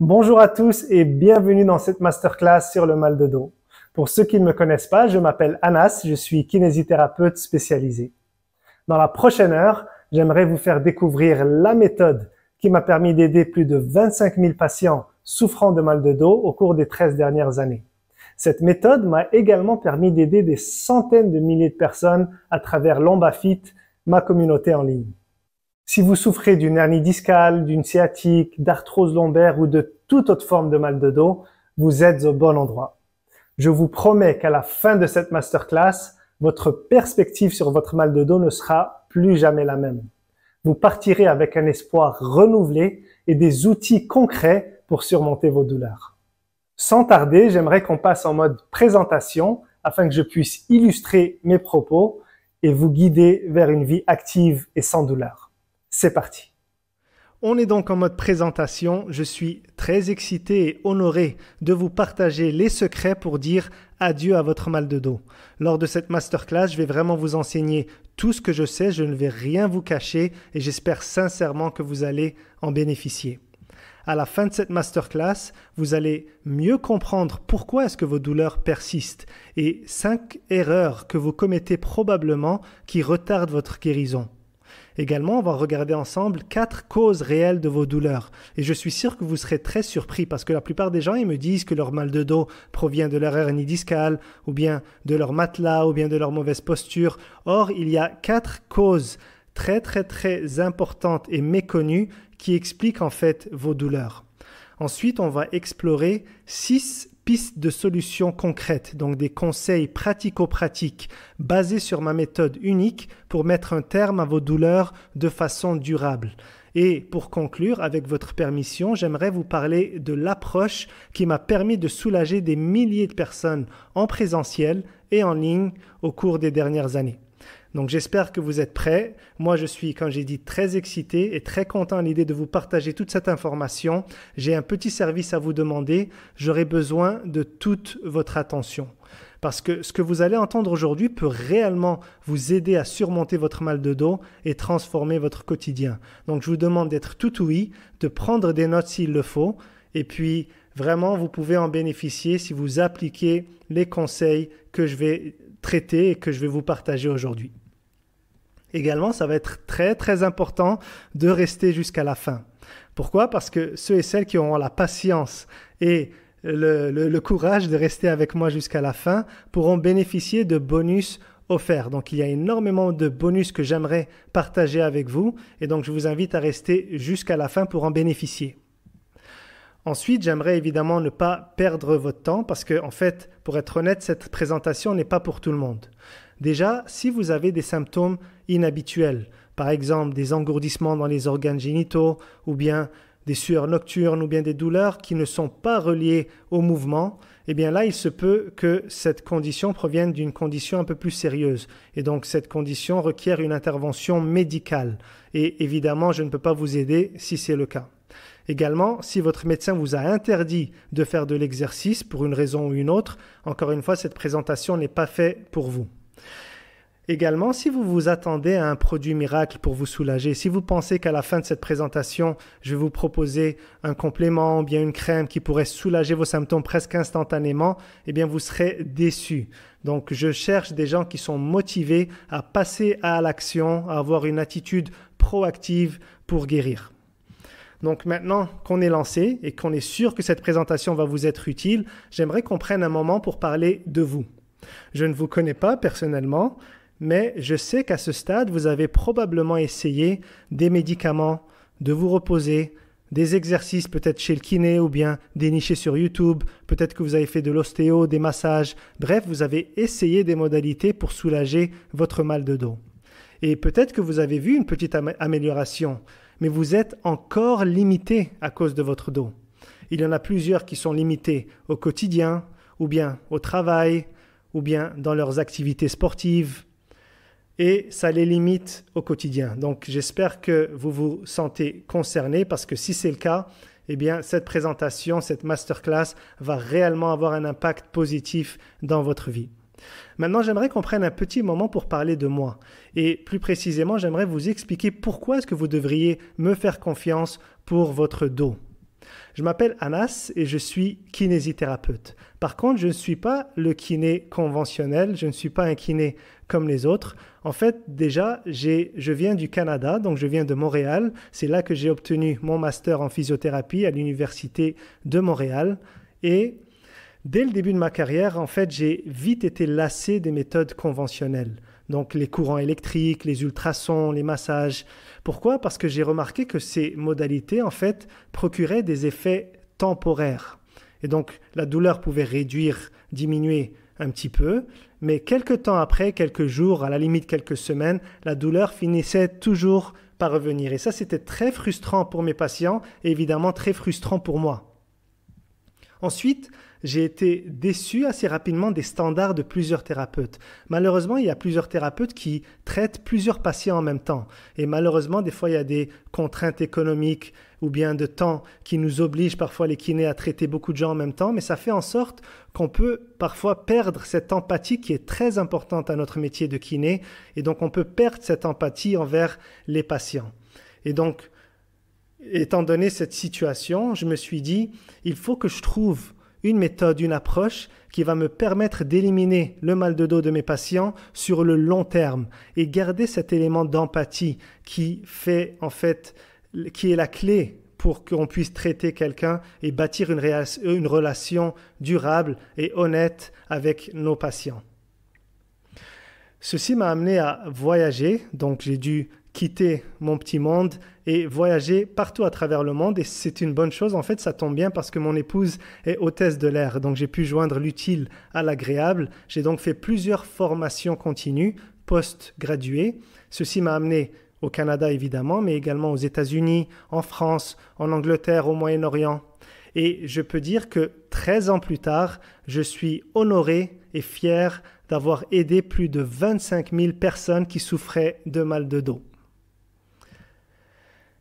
Bonjour à tous et bienvenue dans cette masterclass sur le mal de dos. Pour ceux qui ne me connaissent pas, je m'appelle Anas, je suis kinésithérapeute spécialisé. Dans la prochaine heure, j'aimerais vous faire découvrir la méthode qui m'a permis d'aider plus de 25 000 patients souffrant de mal de dos au cours des 13 dernières années. Cette méthode m'a également permis d'aider des centaines de milliers de personnes à travers l'Ombafit, ma communauté en ligne. Si vous souffrez d'une hernie discale, d'une sciatique, d'arthrose lombaire ou de toute autre forme de mal de dos, vous êtes au bon endroit. Je vous promets qu'à la fin de cette masterclass, votre perspective sur votre mal de dos ne sera plus jamais la même. Vous partirez avec un espoir renouvelé et des outils concrets pour surmonter vos douleurs. Sans tarder, j'aimerais qu'on passe en mode présentation afin que je puisse illustrer mes propos et vous guider vers une vie active et sans douleur. C'est parti. On est donc en mode présentation. Je suis très excité et honoré de vous partager les secrets pour dire adieu à votre mal de dos. Lors de cette masterclass, je vais vraiment vous enseigner tout ce que je sais. Je ne vais rien vous cacher et j'espère sincèrement que vous allez en bénéficier. À la fin de cette masterclass, vous allez mieux comprendre pourquoi est-ce que vos douleurs persistent et cinq erreurs que vous commettez probablement qui retardent votre guérison. Également, on va regarder ensemble quatre causes réelles de vos douleurs. Et je suis sûr que vous serez très surpris parce que la plupart des gens, ils me disent que leur mal de dos provient de leur hernie discale ou bien de leur matelas ou bien de leur mauvaise posture. Or, il y a quatre causes très très très importantes et méconnues qui expliquent en fait vos douleurs. Ensuite, on va explorer six pistes de solutions concrètes, donc des conseils pratico-pratiques basés sur ma méthode unique pour mettre un terme à vos douleurs de façon durable. Et pour conclure, avec votre permission, j'aimerais vous parler de l'approche qui m'a permis de soulager des milliers de personnes en présentiel et en ligne au cours des dernières années. Donc j'espère que vous êtes prêts. Moi je suis, quand j'ai dit, très excité et très content à l'idée de vous partager toute cette information. J'ai un petit service à vous demander. J'aurai besoin de toute votre attention. Parce que ce que vous allez entendre aujourd'hui peut réellement vous aider à surmonter votre mal de dos et transformer votre quotidien. Donc je vous demande d'être tout ouïe, de prendre des notes s'il le faut, et puis vraiment vous pouvez en bénéficier si vous appliquez les conseils que je vais traiter et que je vais vous partager aujourd'hui également, ça va être très très important de rester jusqu'à la fin. Pourquoi Parce que ceux et celles qui auront la patience et le, courage de rester avec moi jusqu'à la fin pourront bénéficier de bonus offerts. Donc il y a énormément de bonus que j'aimerais partager avec vous et donc je vous invite à rester jusqu'à la fin pour en bénéficier. Ensuite, j'aimerais évidemment ne pas perdre votre temps parce que, en fait, pour être honnête, cette présentation n'est pas pour tout le monde. Déjà, si vous avez des symptômes inhabituels, par exemple des engourdissements dans les organes génitaux, ou bien des sueurs nocturnes, ou bien des douleurs qui ne sont pas reliées au mouvement, eh bien là, il se peut que cette condition provienne d'une condition un peu plus sérieuse. Et donc, cette condition requiert une intervention médicale. Et évidemment, je ne peux pas vous aider si c'est le cas. Également, si votre médecin vous a interdit de faire de l'exercice pour une raison ou une autre, encore une fois, cette présentation n'est pas faite pour vous. Également, si vous vous attendez à un produit miracle pour vous soulager, si vous pensez qu'à la fin de cette présentation, je vais vous proposer un complément ou bien une crème qui pourrait soulager vos symptômes presque instantanément, eh bien vous serez déçu. Donc je cherche des gens qui sont motivés à passer à l'action, à avoir une attitude proactive pour guérir. Donc maintenant qu'on est lancé et qu'on est sûr que cette présentation va vous être utile, j'aimerais qu'on prenne un moment pour parler de vous. Je ne vous connais pas personnellement, mais je sais qu'à ce stade, vous avez probablement essayé des médicaments, de vous reposer, des exercices peut-être chez le kiné ou bien dénichés sur YouTube, peut-être que vous avez fait de l'ostéo, des massages, bref, vous avez essayé des modalités pour soulager votre mal de dos. Et peut-être que vous avez vu une petite amélioration, mais vous êtes encore limité à cause de votre dos. Il y en a plusieurs qui sont limités au quotidien, ou bien au travail, ou bien dans leurs activités sportives. Et ça les limite au quotidien. Donc j'espère que vous vous sentez concerné parce que si c'est le cas, eh bien cette présentation, cette masterclass va réellement avoir un impact positif dans votre vie. Maintenant, j'aimerais qu'on prenne un petit moment pour parler de moi. Et plus précisément, j'aimerais vous expliquer pourquoi est-ce que vous devriez me faire confiance pour votre dos. Je m'appelle Anas et je suis kinésithérapeute. Par contre, je ne suis pas le kiné conventionnel, je ne suis pas un kiné comme les autres. En fait, déjà, je viens du Canada, donc je viens de Montréal. C'est là que j'ai obtenu mon master en physiothérapie à l'Université de Montréal. Et dès le début de ma carrière, en fait, j'ai vite été lassé des méthodes conventionnelles. Donc les courants électriques, les ultrasons, les massages, pourquoi Parce que j'ai remarqué que ces modalités, en fait, procuraient des effets temporaires. Et donc, la douleur pouvait réduire, diminuer un petit peu, mais quelques temps après, quelques jours, à la limite quelques semaines, la douleur finissait toujours par revenir. Et ça, c'était très frustrant pour mes patients et évidemment très frustrant pour moi. Ensuite, j'ai été déçu assez rapidement des standards de plusieurs thérapeutes. Malheureusement, il y a plusieurs thérapeutes qui traitent plusieurs patients en même temps. Et malheureusement, des fois, il y a des contraintes économiques ou bien de temps qui nous obligent parfois les kinés à traiter beaucoup de gens en même temps. Mais ça fait en sorte qu'on peut parfois perdre cette empathie qui est très importante à notre métier de kiné. Et donc, on peut perdre cette empathie envers les patients. Et donc, étant donné cette situation, je me suis dit, il faut que je trouve une méthode, une approche qui va me permettre d'éliminer le mal de dos de mes patients sur le long terme et garder cet élément d'empathie qui fait en fait qui est la clé pour qu'on puisse traiter quelqu'un et bâtir une, une, relation durable et honnête avec nos patients. Ceci m'a amené à voyager, donc j'ai dû quitter mon petit monde et voyager partout à travers le monde. Et c'est une bonne chose. En fait, ça tombe bien parce que mon épouse est hôtesse de l'air. Donc, j'ai pu joindre l'utile à l'agréable. J'ai donc fait plusieurs formations continues, post-graduées. Ceci m'a amené au Canada, évidemment, mais également aux États-Unis, en France, en Angleterre, au Moyen-Orient. Et je peux dire que 13 ans plus tard, je suis honoré et fier d'avoir aidé plus de 25 000 personnes qui souffraient de mal de dos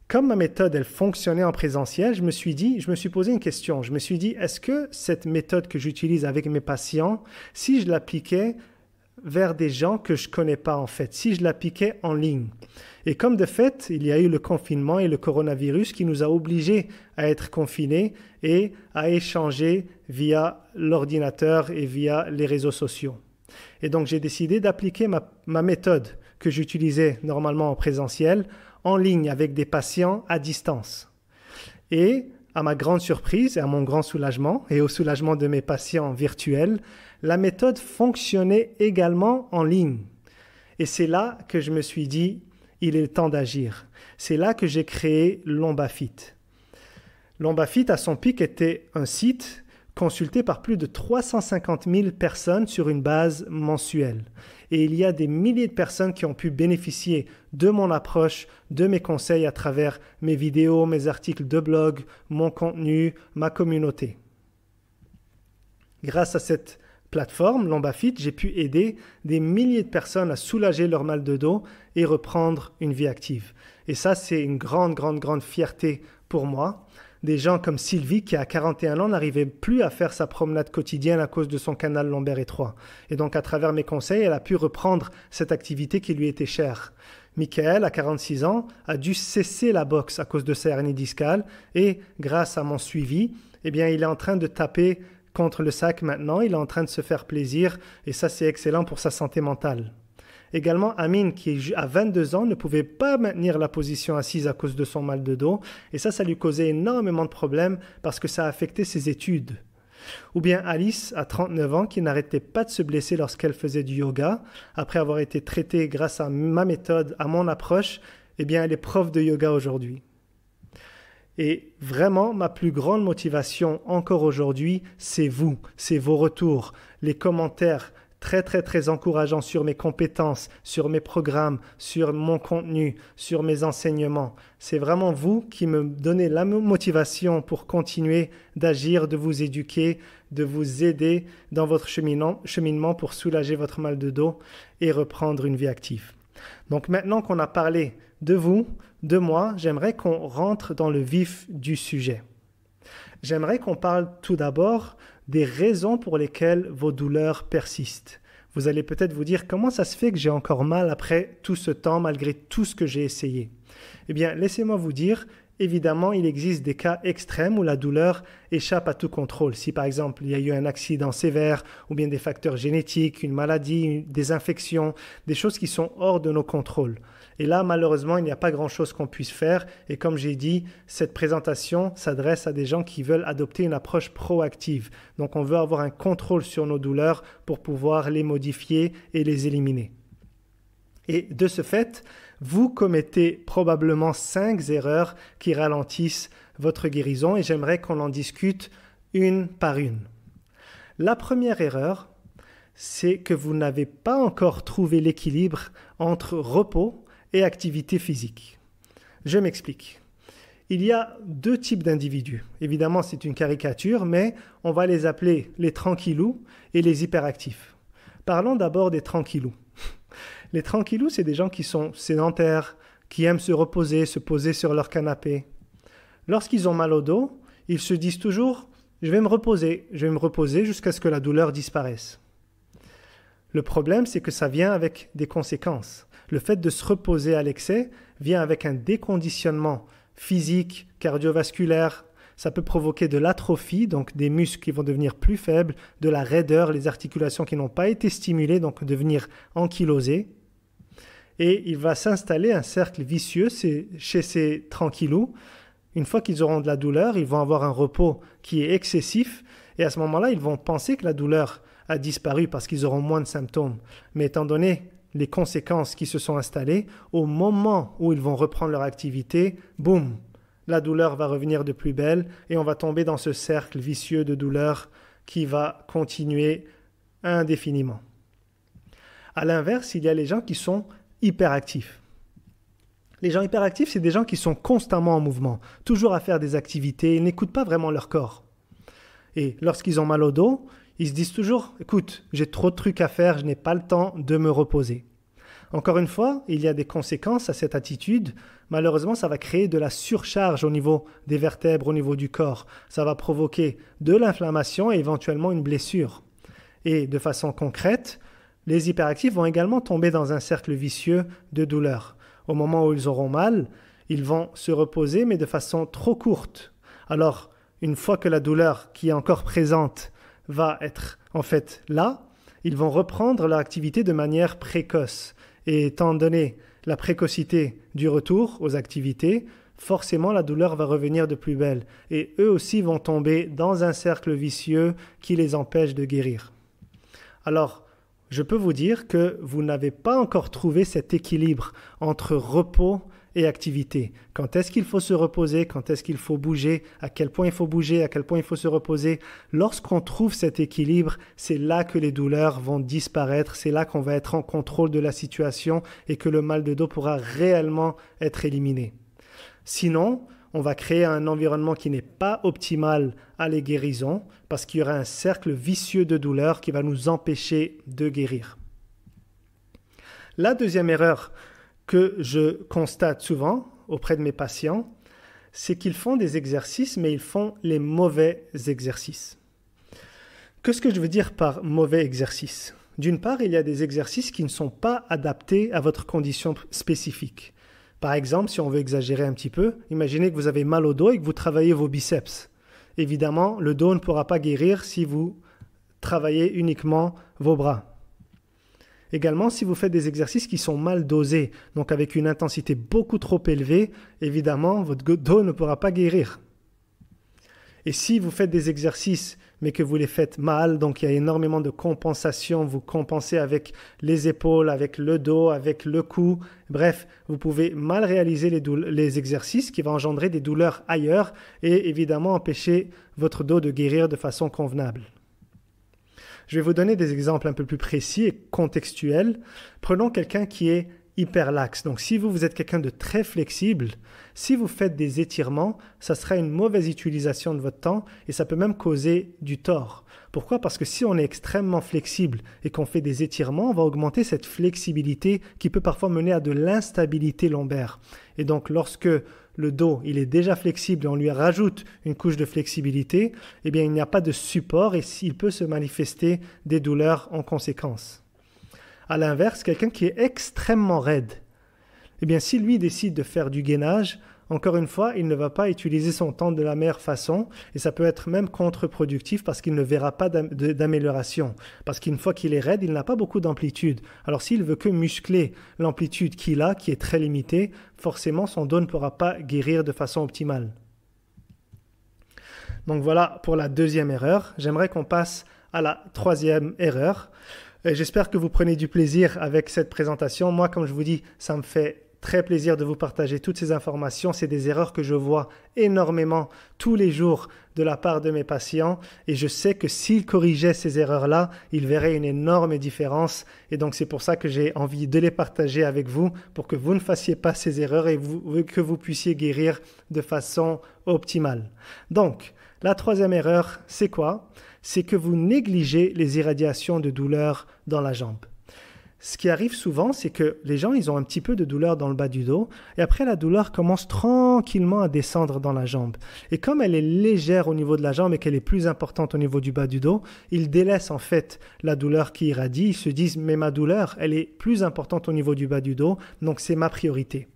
comme ma méthode, elle fonctionnait en présentiel, je me suis dit, je me suis posé une question. Je me suis dit, est-ce que cette méthode que j'utilise avec mes patients, si je l'appliquais vers des gens que je connais pas en fait, si je l'appliquais en ligne. Et comme de fait, il y a eu le confinement et le coronavirus qui nous a obligés à être confinés et à échanger via l'ordinateur et via les réseaux sociaux. Et donc j'ai décidé d'appliquer ma, ma méthode que j'utilisais normalement en présentiel en ligne avec des patients à distance. Et à ma grande surprise et à mon grand soulagement et au soulagement de mes patients virtuels, la méthode fonctionnait également en ligne. Et c'est là que je me suis dit, il est temps d'agir. C'est là que j'ai créé Lombafit. Lombafit, à son pic, était un site consulté par plus de 350 000 personnes sur une base mensuelle. Et il y a des milliers de personnes qui ont pu bénéficier de mon approche, de mes conseils à travers mes vidéos, mes articles de blog, mon contenu, ma communauté. Grâce à cette plateforme, Lombafit, j'ai pu aider des milliers de personnes à soulager leur mal de dos et reprendre une vie active. Et ça, c'est une grande, grande, grande fierté pour moi des gens comme Sylvie qui à 41 ans n'arrivait plus à faire sa promenade quotidienne à cause de son canal lombaire étroit. Et donc à travers mes conseils, elle a pu reprendre cette activité qui lui était chère. Michael, à 46 ans, a dû cesser la boxe à cause de sa hernie discale et grâce à mon suivi, eh bien il est en train de taper contre le sac maintenant, il est en train de se faire plaisir et ça c'est excellent pour sa santé mentale. Également, Amine, qui à 22 ans ne pouvait pas maintenir la position assise à cause de son mal de dos, et ça, ça lui causait énormément de problèmes parce que ça affectait ses études. Ou bien Alice, à 39 ans, qui n'arrêtait pas de se blesser lorsqu'elle faisait du yoga, après avoir été traitée grâce à ma méthode, à mon approche, eh bien, elle est prof de yoga aujourd'hui. Et vraiment, ma plus grande motivation encore aujourd'hui, c'est vous, c'est vos retours, les commentaires, très très très encourageant sur mes compétences, sur mes programmes, sur mon contenu, sur mes enseignements. C'est vraiment vous qui me donnez la motivation pour continuer d'agir, de vous éduquer, de vous aider dans votre cheminement pour soulager votre mal de dos et reprendre une vie active. Donc maintenant qu'on a parlé de vous, de moi, j'aimerais qu'on rentre dans le vif du sujet. J'aimerais qu'on parle tout d'abord des raisons pour lesquelles vos douleurs persistent. Vous allez peut-être vous dire comment ça se fait que j'ai encore mal après tout ce temps malgré tout ce que j'ai essayé. Eh bien, laissez-moi vous dire, évidemment, il existe des cas extrêmes où la douleur échappe à tout contrôle. Si par exemple il y a eu un accident sévère ou bien des facteurs génétiques, une maladie, des infections, des choses qui sont hors de nos contrôles. Et là, malheureusement, il n'y a pas grand-chose qu'on puisse faire. Et comme j'ai dit, cette présentation s'adresse à des gens qui veulent adopter une approche proactive. Donc on veut avoir un contrôle sur nos douleurs pour pouvoir les modifier et les éliminer. Et de ce fait, vous commettez probablement cinq erreurs qui ralentissent votre guérison et j'aimerais qu'on en discute une par une. La première erreur, c'est que vous n'avez pas encore trouvé l'équilibre entre repos et activité physique. Je m'explique. Il y a deux types d'individus. Évidemment, c'est une caricature, mais on va les appeler les tranquillous et les hyperactifs. Parlons d'abord des tranquillous. Les tranquillous, c'est des gens qui sont sédentaires, qui aiment se reposer, se poser sur leur canapé. Lorsqu'ils ont mal au dos, ils se disent toujours Je vais me reposer, je vais me reposer jusqu'à ce que la douleur disparaisse. Le problème, c'est que ça vient avec des conséquences. Le fait de se reposer à l'excès vient avec un déconditionnement physique, cardiovasculaire. Ça peut provoquer de l'atrophie, donc des muscles qui vont devenir plus faibles, de la raideur, les articulations qui n'ont pas été stimulées, donc devenir ankylosées. Et il va s'installer un cercle vicieux chez ces tranquillous. Une fois qu'ils auront de la douleur, ils vont avoir un repos qui est excessif. Et à ce moment-là, ils vont penser que la douleur a disparu parce qu'ils auront moins de symptômes. Mais étant donné les conséquences qui se sont installées, au moment où ils vont reprendre leur activité, boum, la douleur va revenir de plus belle et on va tomber dans ce cercle vicieux de douleur qui va continuer indéfiniment. À l'inverse, il y a les gens qui sont hyperactifs. Les gens hyperactifs, c'est des gens qui sont constamment en mouvement, toujours à faire des activités, ils n'écoutent pas vraiment leur corps. Et lorsqu'ils ont mal au dos, ils se disent toujours, écoute, j'ai trop de trucs à faire, je n'ai pas le temps de me reposer. Encore une fois, il y a des conséquences à cette attitude. Malheureusement, ça va créer de la surcharge au niveau des vertèbres, au niveau du corps. Ça va provoquer de l'inflammation et éventuellement une blessure. Et de façon concrète, les hyperactifs vont également tomber dans un cercle vicieux de douleur. Au moment où ils auront mal, ils vont se reposer mais de façon trop courte. Alors, une fois que la douleur qui est encore présente va être en fait là, ils vont reprendre leur activité de manière précoce. Et étant donné la précocité du retour aux activités, forcément la douleur va revenir de plus belle. Et eux aussi vont tomber dans un cercle vicieux qui les empêche de guérir. Alors, je peux vous dire que vous n'avez pas encore trouvé cet équilibre entre repos et activité. Quand est-ce qu'il faut se reposer, quand est-ce qu'il faut bouger, à quel point il faut bouger, à quel point il faut se reposer. Lorsqu'on trouve cet équilibre, c'est là que les douleurs vont disparaître, c'est là qu'on va être en contrôle de la situation et que le mal de dos pourra réellement être éliminé. Sinon, on va créer un environnement qui n'est pas optimal à les guérisons parce qu'il y aura un cercle vicieux de douleurs qui va nous empêcher de guérir. La deuxième erreur que je constate souvent auprès de mes patients, c'est qu'ils font des exercices, mais ils font les mauvais exercices. Qu'est-ce que je veux dire par mauvais exercice D'une part, il y a des exercices qui ne sont pas adaptés à votre condition spécifique. Par exemple, si on veut exagérer un petit peu, imaginez que vous avez mal au dos et que vous travaillez vos biceps. Évidemment, le dos ne pourra pas guérir si vous travaillez uniquement vos bras. Également, si vous faites des exercices qui sont mal dosés, donc avec une intensité beaucoup trop élevée, évidemment, votre dos ne pourra pas guérir. Et si vous faites des exercices mais que vous les faites mal, donc il y a énormément de compensation, vous compensez avec les épaules, avec le dos, avec le cou, bref, vous pouvez mal réaliser les, exercices qui va engendrer des douleurs ailleurs et évidemment empêcher votre dos de guérir de façon convenable. Je vais vous donner des exemples un peu plus précis et contextuels. Prenons quelqu'un qui est hyperlaxe. Donc si vous, vous êtes quelqu'un de très flexible, si vous faites des étirements, ça sera une mauvaise utilisation de votre temps et ça peut même causer du tort. Pourquoi Parce que si on est extrêmement flexible et qu'on fait des étirements, on va augmenter cette flexibilité qui peut parfois mener à de l'instabilité lombaire. Et donc lorsque le dos, il est déjà flexible et on lui rajoute une couche de flexibilité, eh bien il n'y a pas de support et il peut se manifester des douleurs en conséquence. À l'inverse, quelqu'un qui est extrêmement raide, eh bien si lui décide de faire du gainage, encore une fois, il ne va pas utiliser son temps de la meilleure façon et ça peut être même contre-productif parce qu'il ne verra pas d'amélioration. Parce qu'une fois qu'il est raide, il n'a pas beaucoup d'amplitude. Alors s'il veut que muscler l'amplitude qu'il a, qui est très limitée, forcément son dos ne pourra pas guérir de façon optimale. Donc voilà pour la deuxième erreur. J'aimerais qu'on passe à la troisième erreur. J'espère que vous prenez du plaisir avec cette présentation. Moi, comme je vous dis, ça me fait Très plaisir de vous partager toutes ces informations. C'est des erreurs que je vois énormément tous les jours de la part de mes patients et je sais que s'ils corrigeaient ces erreurs-là, ils verraient une énorme différence et donc c'est pour ça que j'ai envie de les partager avec vous pour que vous ne fassiez pas ces erreurs et que vous puissiez guérir de façon optimale. Donc, la troisième erreur, c'est quoi C'est que vous négligez les irradiations de douleur dans la jambe ce qui arrive souvent, c'est que les gens, ils ont un petit peu de douleur dans le bas du dos, et après la douleur commence tranquillement à descendre dans la jambe. Et comme elle est légère au niveau de la jambe et qu'elle est plus importante au niveau du bas du dos, ils délaissent en fait la douleur qui irradie, ils se disent mais ma douleur, elle est plus importante au niveau du bas du dos, donc c'est ma priorité.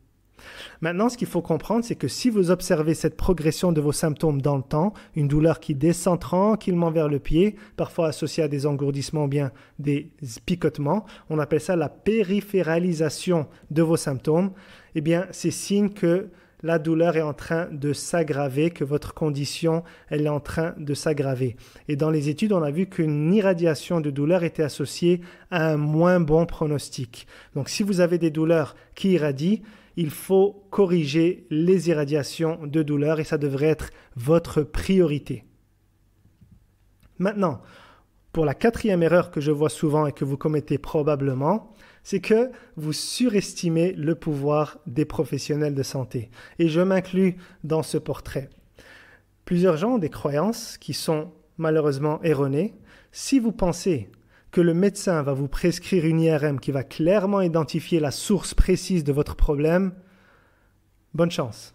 Maintenant, ce qu'il faut comprendre, c'est que si vous observez cette progression de vos symptômes dans le temps, une douleur qui descend tranquillement vers le pied, parfois associée à des engourdissements ou bien des picotements, on appelle ça la périphéralisation de vos symptômes, eh bien, c'est signe que la douleur est en train de s'aggraver, que votre condition, elle est en train de s'aggraver. Et dans les études, on a vu qu'une irradiation de douleur était associée à un moins bon pronostic. Donc si vous avez des douleurs qui irradient, il faut corriger les irradiations de douleur et ça devrait être votre priorité. Maintenant, pour la quatrième erreur que je vois souvent et que vous commettez probablement, c'est que vous surestimez le pouvoir des professionnels de santé. Et je m'inclus dans ce portrait. Plusieurs gens ont des croyances qui sont malheureusement erronées. Si vous pensez que le médecin va vous prescrire une IRM qui va clairement identifier la source précise de votre problème, bonne chance.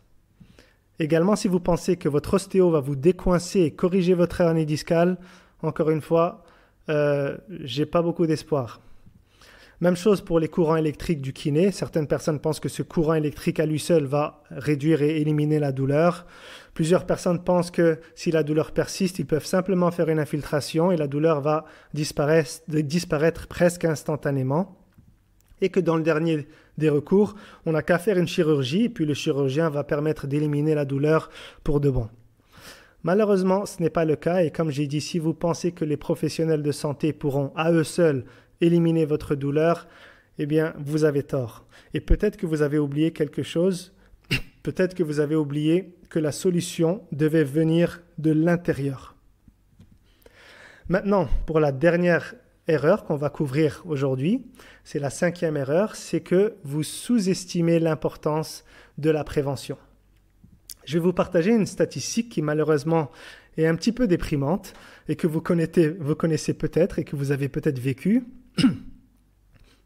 Également, si vous pensez que votre ostéo va vous décoincer et corriger votre hernie discale, encore une fois, euh, j'ai pas beaucoup d'espoir. Même chose pour les courants électriques du kiné. Certaines personnes pensent que ce courant électrique à lui seul va réduire et éliminer la douleur. Plusieurs personnes pensent que si la douleur persiste, ils peuvent simplement faire une infiltration et la douleur va disparaître, presque instantanément. Et que dans le dernier des recours, on n'a qu'à faire une chirurgie, et puis le chirurgien va permettre d'éliminer la douleur pour de bon. Malheureusement, ce n'est pas le cas et comme j'ai dit, si vous pensez que les professionnels de santé pourront à eux seuls éliminer votre douleur, eh bien, vous avez tort. Et peut-être que vous avez oublié quelque chose, peut-être que vous avez oublié que la solution devait venir de l'intérieur. Maintenant, pour la dernière erreur qu'on va couvrir aujourd'hui, c'est la cinquième erreur, c'est que vous sous-estimez l'importance de la prévention. Je vais vous partager une statistique qui malheureusement est un petit peu déprimante et que vous connaissez, connaissez peut-être et que vous avez peut-être vécu.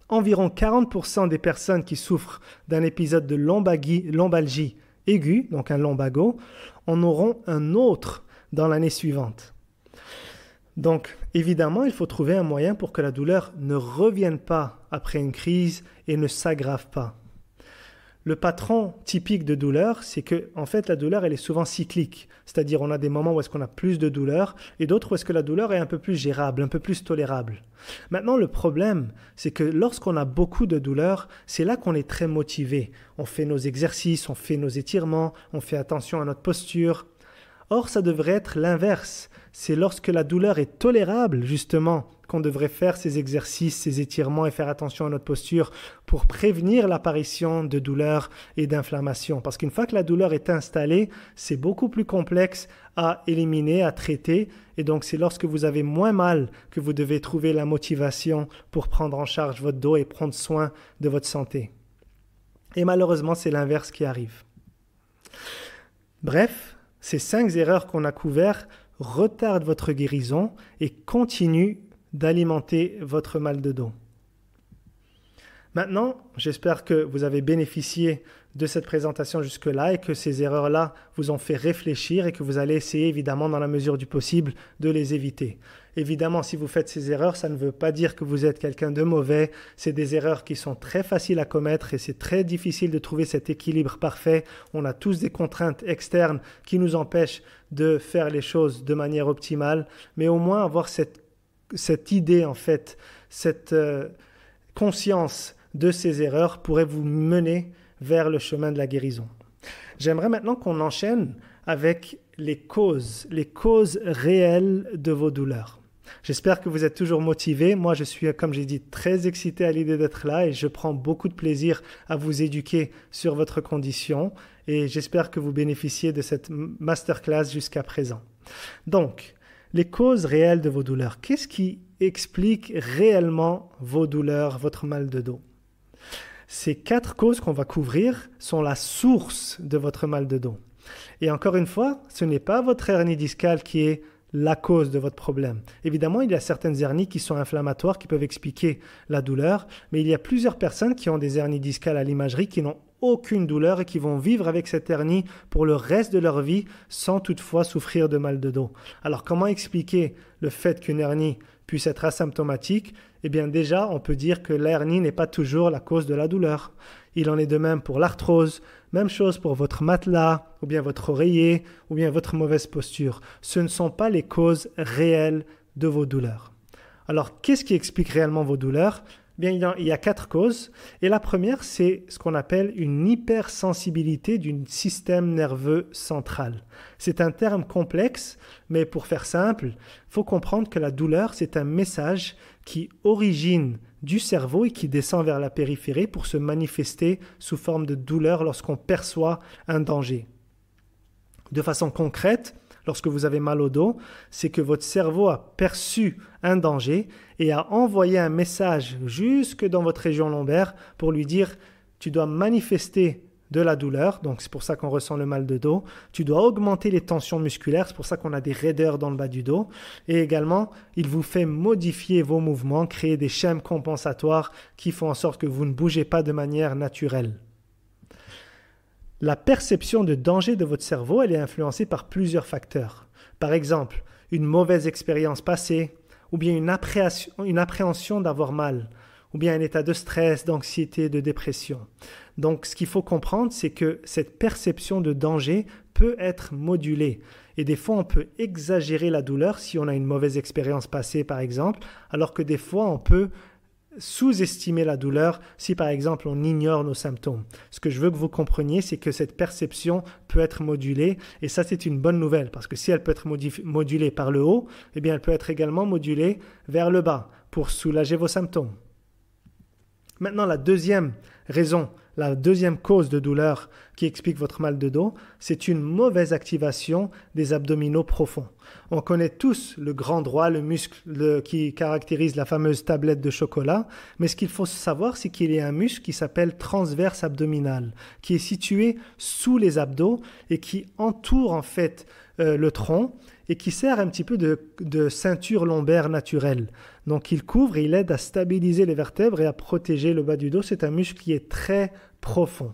Environ 40% des personnes qui souffrent d'un épisode de lombalgie aiguë, donc un lombago, en auront un autre dans l'année suivante. Donc, évidemment, il faut trouver un moyen pour que la douleur ne revienne pas après une crise et ne s'aggrave pas le patron typique de douleur, c'est que en fait la douleur elle est souvent cyclique, c'est-à-dire on a des moments où est-ce qu'on a plus de douleur et d'autres où est-ce que la douleur est un peu plus gérable, un peu plus tolérable. Maintenant le problème, c'est que lorsqu'on a beaucoup de douleur, c'est là qu'on est très motivé. On fait nos exercices, on fait nos étirements, on fait attention à notre posture. Or ça devrait être l'inverse. C'est lorsque la douleur est tolérable justement qu'on devrait faire ces exercices, ces étirements et faire attention à notre posture pour prévenir l'apparition de douleurs et d'inflammations. Parce qu'une fois que la douleur est installée, c'est beaucoup plus complexe à éliminer, à traiter. Et donc c'est lorsque vous avez moins mal que vous devez trouver la motivation pour prendre en charge votre dos et prendre soin de votre santé. Et malheureusement, c'est l'inverse qui arrive. Bref, ces cinq erreurs qu'on a couvertes retardent votre guérison et continuent d'alimenter votre mal de dos. Maintenant, j'espère que vous avez bénéficié de cette présentation jusque-là et que ces erreurs-là vous ont fait réfléchir et que vous allez essayer évidemment dans la mesure du possible de les éviter. Évidemment, si vous faites ces erreurs, ça ne veut pas dire que vous êtes quelqu'un de mauvais. C'est des erreurs qui sont très faciles à commettre et c'est très difficile de trouver cet équilibre parfait. On a tous des contraintes externes qui nous empêchent de faire les choses de manière optimale, mais au moins avoir cette cette idée, en fait, cette euh, conscience de ces erreurs pourrait vous mener vers le chemin de la guérison. J'aimerais maintenant qu'on enchaîne avec les causes, les causes réelles de vos douleurs. J'espère que vous êtes toujours motivé. Moi, je suis, comme j'ai dit, très excité à l'idée d'être là et je prends beaucoup de plaisir à vous éduquer sur votre condition et j'espère que vous bénéficiez de cette masterclass jusqu'à présent. Donc, les causes réelles de vos douleurs. Qu'est-ce qui explique réellement vos douleurs, votre mal de dos Ces quatre causes qu'on va couvrir sont la source de votre mal de dos. Et encore une fois, ce n'est pas votre hernie discale qui est la cause de votre problème. Évidemment, il y a certaines hernies qui sont inflammatoires, qui peuvent expliquer la douleur, mais il y a plusieurs personnes qui ont des hernies discales à l'imagerie qui n'ont aucune douleur et qui vont vivre avec cette hernie pour le reste de leur vie sans toutefois souffrir de mal de dos. Alors comment expliquer le fait qu'une hernie puisse être asymptomatique Eh bien déjà, on peut dire que l'hernie n'est pas toujours la cause de la douleur. Il en est de même pour l'arthrose, même chose pour votre matelas, ou bien votre oreiller, ou bien votre mauvaise posture. Ce ne sont pas les causes réelles de vos douleurs. Alors qu'est-ce qui explique réellement vos douleurs bien, il y a quatre causes. Et la première, c'est ce qu'on appelle une hypersensibilité du système nerveux central. C'est un terme complexe, mais pour faire simple, il faut comprendre que la douleur, c'est un message qui origine du cerveau et qui descend vers la périphérie pour se manifester sous forme de douleur lorsqu'on perçoit un danger. De façon concrète, lorsque vous avez mal au dos, c'est que votre cerveau a perçu un danger et a envoyé un message jusque dans votre région lombaire pour lui dire tu dois manifester de la douleur, donc c'est pour ça qu'on ressent le mal de dos. Tu dois augmenter les tensions musculaires, c'est pour ça qu'on a des raideurs dans le bas du dos. Et également, il vous fait modifier vos mouvements, créer des chaînes compensatoires qui font en sorte que vous ne bougez pas de manière naturelle. La perception de danger de votre cerveau, elle est influencée par plusieurs facteurs. Par exemple, une mauvaise expérience passée, ou bien une appréhension, une appréhension d'avoir mal, ou bien un état de stress, d'anxiété, de dépression. Donc ce qu'il faut comprendre, c'est que cette perception de danger peut être modulée. Et des fois, on peut exagérer la douleur si on a une mauvaise expérience passée, par exemple, alors que des fois, on peut sous-estimer la douleur si par exemple on ignore nos symptômes. Ce que je veux que vous compreniez, c'est que cette perception peut être modulée et ça c'est une bonne nouvelle parce que si elle peut être modulée par le haut, eh bien elle peut être également modulée vers le bas pour soulager vos symptômes. Maintenant la deuxième raison la deuxième cause de douleur qui explique votre mal de dos, c'est une mauvaise activation des abdominaux profonds. On connaît tous le grand droit, le muscle qui caractérise la fameuse tablette de chocolat, mais ce qu'il faut savoir, c'est qu'il y a un muscle qui s'appelle transverse abdominal, qui est situé sous les abdos et qui entoure en fait euh, le tronc et qui sert un petit peu de, ceinture lombaire naturelle. Donc il couvre il aide à stabiliser les vertèbres et à protéger le bas du dos. C'est un muscle qui est très profond.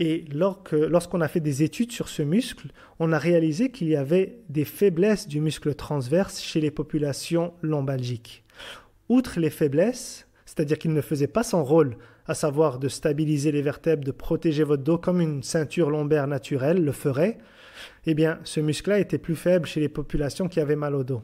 Et lorsqu'on a fait des études sur ce muscle, on a réalisé qu'il y avait des faiblesses du muscle transverse chez les populations lombalgiques. Outre les faiblesses, c'est-à-dire qu'il ne faisait pas son rôle, à savoir de stabiliser les vertèbres, de protéger votre dos comme une ceinture lombaire naturelle le ferait, eh bien, ce muscle-là était plus faible chez les populations qui avaient mal au dos.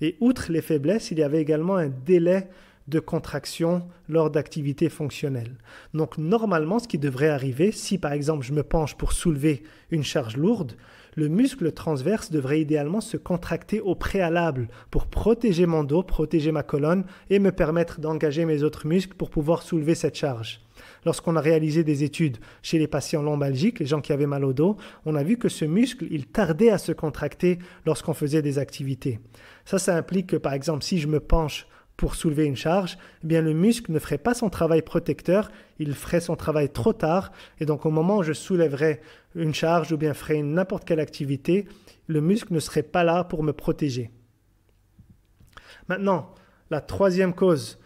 Et outre les faiblesses, il y avait également un délai de contraction lors d'activités fonctionnelles. Donc normalement, ce qui devrait arriver, si par exemple je me penche pour soulever une charge lourde, le muscle transverse devrait idéalement se contracter au préalable pour protéger mon dos, protéger ma colonne et me permettre d'engager mes autres muscles pour pouvoir soulever cette charge. Lorsqu'on a réalisé des études chez les patients lombalgiques, les gens qui avaient mal au dos, on a vu que ce muscle, il tardait à se contracter lorsqu'on faisait des activités. Ça, ça implique que par exemple, si je me penche pour soulever une charge, eh bien le muscle ne ferait pas son travail protecteur, il ferait son travail trop tard. Et donc au moment où je soulèverais une charge ou bien ferais n'importe quelle activité, le muscle ne serait pas là pour me protéger. Maintenant, la troisième cause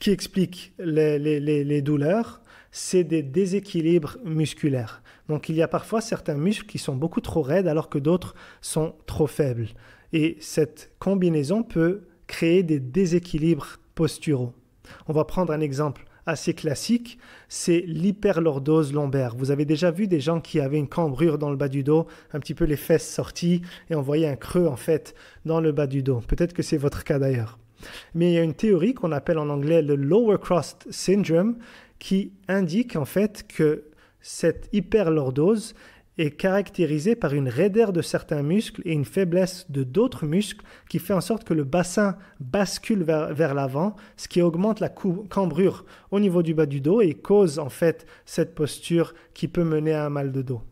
qui explique les douleurs, c'est des déséquilibres musculaires. Donc il y a parfois certains muscles qui sont beaucoup trop raides alors que d'autres sont trop faibles. Et cette combinaison peut créer des déséquilibres posturaux. On va prendre un exemple assez classique, c'est l'hyperlordose lombaire. Vous avez déjà vu des gens qui avaient une cambrure dans le bas du dos, un petit peu les fesses sorties, et on voyait un creux en fait dans le bas du dos. Peut-être que c'est votre cas d'ailleurs. Mais il y a une théorie qu'on appelle en anglais le lower crust syndrome qui indique en fait que cette hyperlordose, est caractérisé par une raideur de certains muscles et une faiblesse de d'autres muscles qui fait en sorte que le bassin bascule vers, vers l'avant, ce qui augmente la cambrure au niveau du bas du dos et cause en fait cette posture qui peut mener à un mal de dos.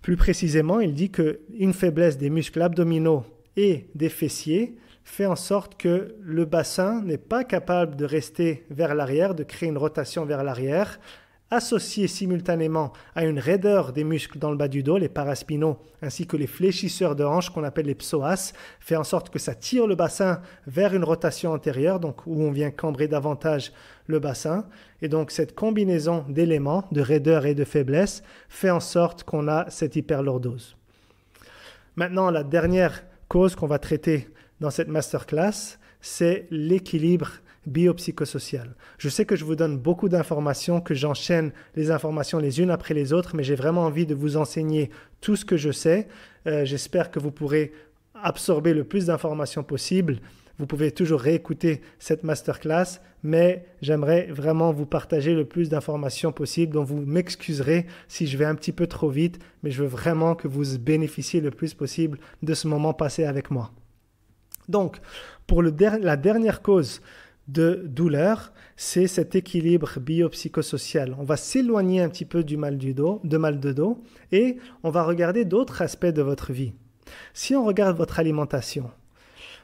Plus précisément, il dit qu'une faiblesse des muscles abdominaux et des fessiers fait en sorte que le bassin n'est pas capable de rester vers l'arrière, de créer une rotation vers l'arrière, associé simultanément à une raideur des muscles dans le bas du dos, les paraspinaux, ainsi que les fléchisseurs de hanches qu'on appelle les psoas, fait en sorte que ça tire le bassin vers une rotation antérieure, donc où on vient cambrer davantage le bassin. Et donc cette combinaison d'éléments, de raideur et de faiblesse, fait en sorte qu'on a cette hyperlordose. Maintenant, la dernière cause qu'on va traiter dans cette masterclass, c'est l'équilibre biopsychosocial. Je sais que je vous donne beaucoup d'informations, que j'enchaîne les informations les unes après les autres, mais j'ai vraiment envie de vous enseigner tout ce que je sais. Euh, j'espère que vous pourrez absorber le plus d'informations possible. Vous pouvez toujours réécouter cette masterclass, mais j'aimerais vraiment vous partager le plus d'informations possible. Donc vous m'excuserez si je vais un petit peu trop vite, mais je veux vraiment que vous bénéficiez le plus possible de ce moment passé avec moi. Donc, pour la dernière cause de douleur, c'est cet équilibre biopsychosocial. On va s'éloigner un petit peu du mal du dos, de mal de dos, et on va regarder d'autres aspects de votre vie. Si on regarde votre alimentation,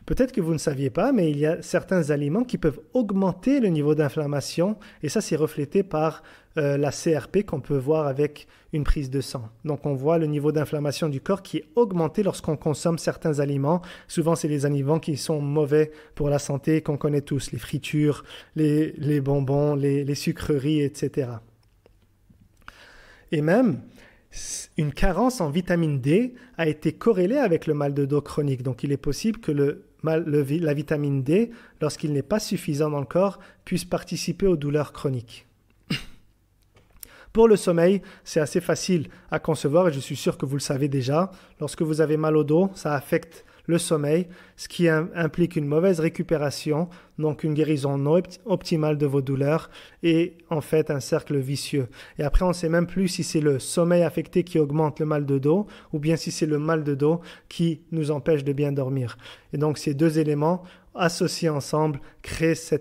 Peut-être que vous ne saviez pas, mais il y a certains aliments qui peuvent augmenter le niveau d'inflammation et ça c'est reflété par euh, la CRP qu'on peut voir avec une prise de sang. Donc on voit le niveau d'inflammation du corps qui est augmenté lorsqu'on consomme certains aliments. Souvent c'est les aliments qui sont mauvais pour la santé qu'on connaît tous, les fritures, les, bonbons, les, les sucreries, etc. Et même, une carence en vitamine D a été corrélée avec le mal de dos chronique. Donc il est possible que le la vitamine D, lorsqu'il n'est pas suffisant dans le corps, puisse participer aux douleurs chroniques. Pour le sommeil, c'est assez facile à concevoir et je suis sûr que vous le savez déjà. Lorsque vous avez mal au dos, ça affecte le sommeil, ce qui implique une mauvaise récupération, donc une guérison optimale de vos douleurs et en fait un cercle vicieux. Et après, on ne sait même plus si c'est le sommeil affecté qui augmente le mal de dos ou bien si c'est le mal de dos qui nous empêche de bien dormir. Et donc ces deux éléments associés ensemble créent ce,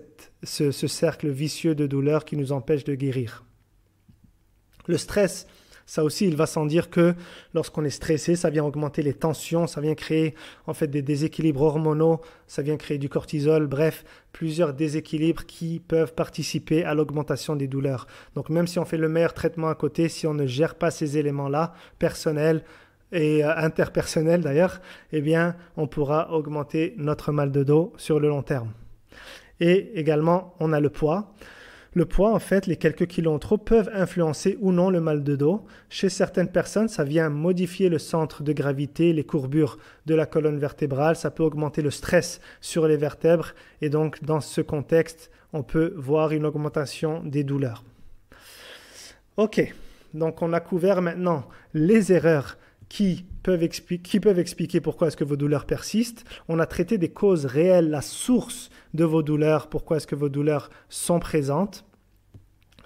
cercle vicieux de douleurs qui nous empêche de guérir. Le stress ça aussi, il va sans dire que lorsqu'on est stressé, ça vient augmenter les tensions, ça vient créer en fait des déséquilibres hormonaux, ça vient créer du cortisol, bref, plusieurs déséquilibres qui peuvent participer à l'augmentation des douleurs. Donc même si on fait le meilleur traitement à côté, si on ne gère pas ces éléments-là, personnels, et euh, interpersonnels d'ailleurs, eh bien, on pourra augmenter notre mal de dos sur le long terme. Et également, on a le poids. Le poids, en fait, les quelques kilos en trop peuvent influencer ou non le mal de dos. Chez certaines personnes, ça vient modifier le centre de gravité, les courbures de la colonne vertébrale, ça peut augmenter le stress sur les vertèbres et donc dans ce contexte, on peut voir une augmentation des douleurs. OK, donc on a couvert maintenant les erreurs qui peuvent, expliquer, qui peuvent expliquer pourquoi est-ce que vos douleurs persistent. On a traité des causes réelles, la source de vos douleurs, pourquoi est-ce que vos douleurs sont présentes.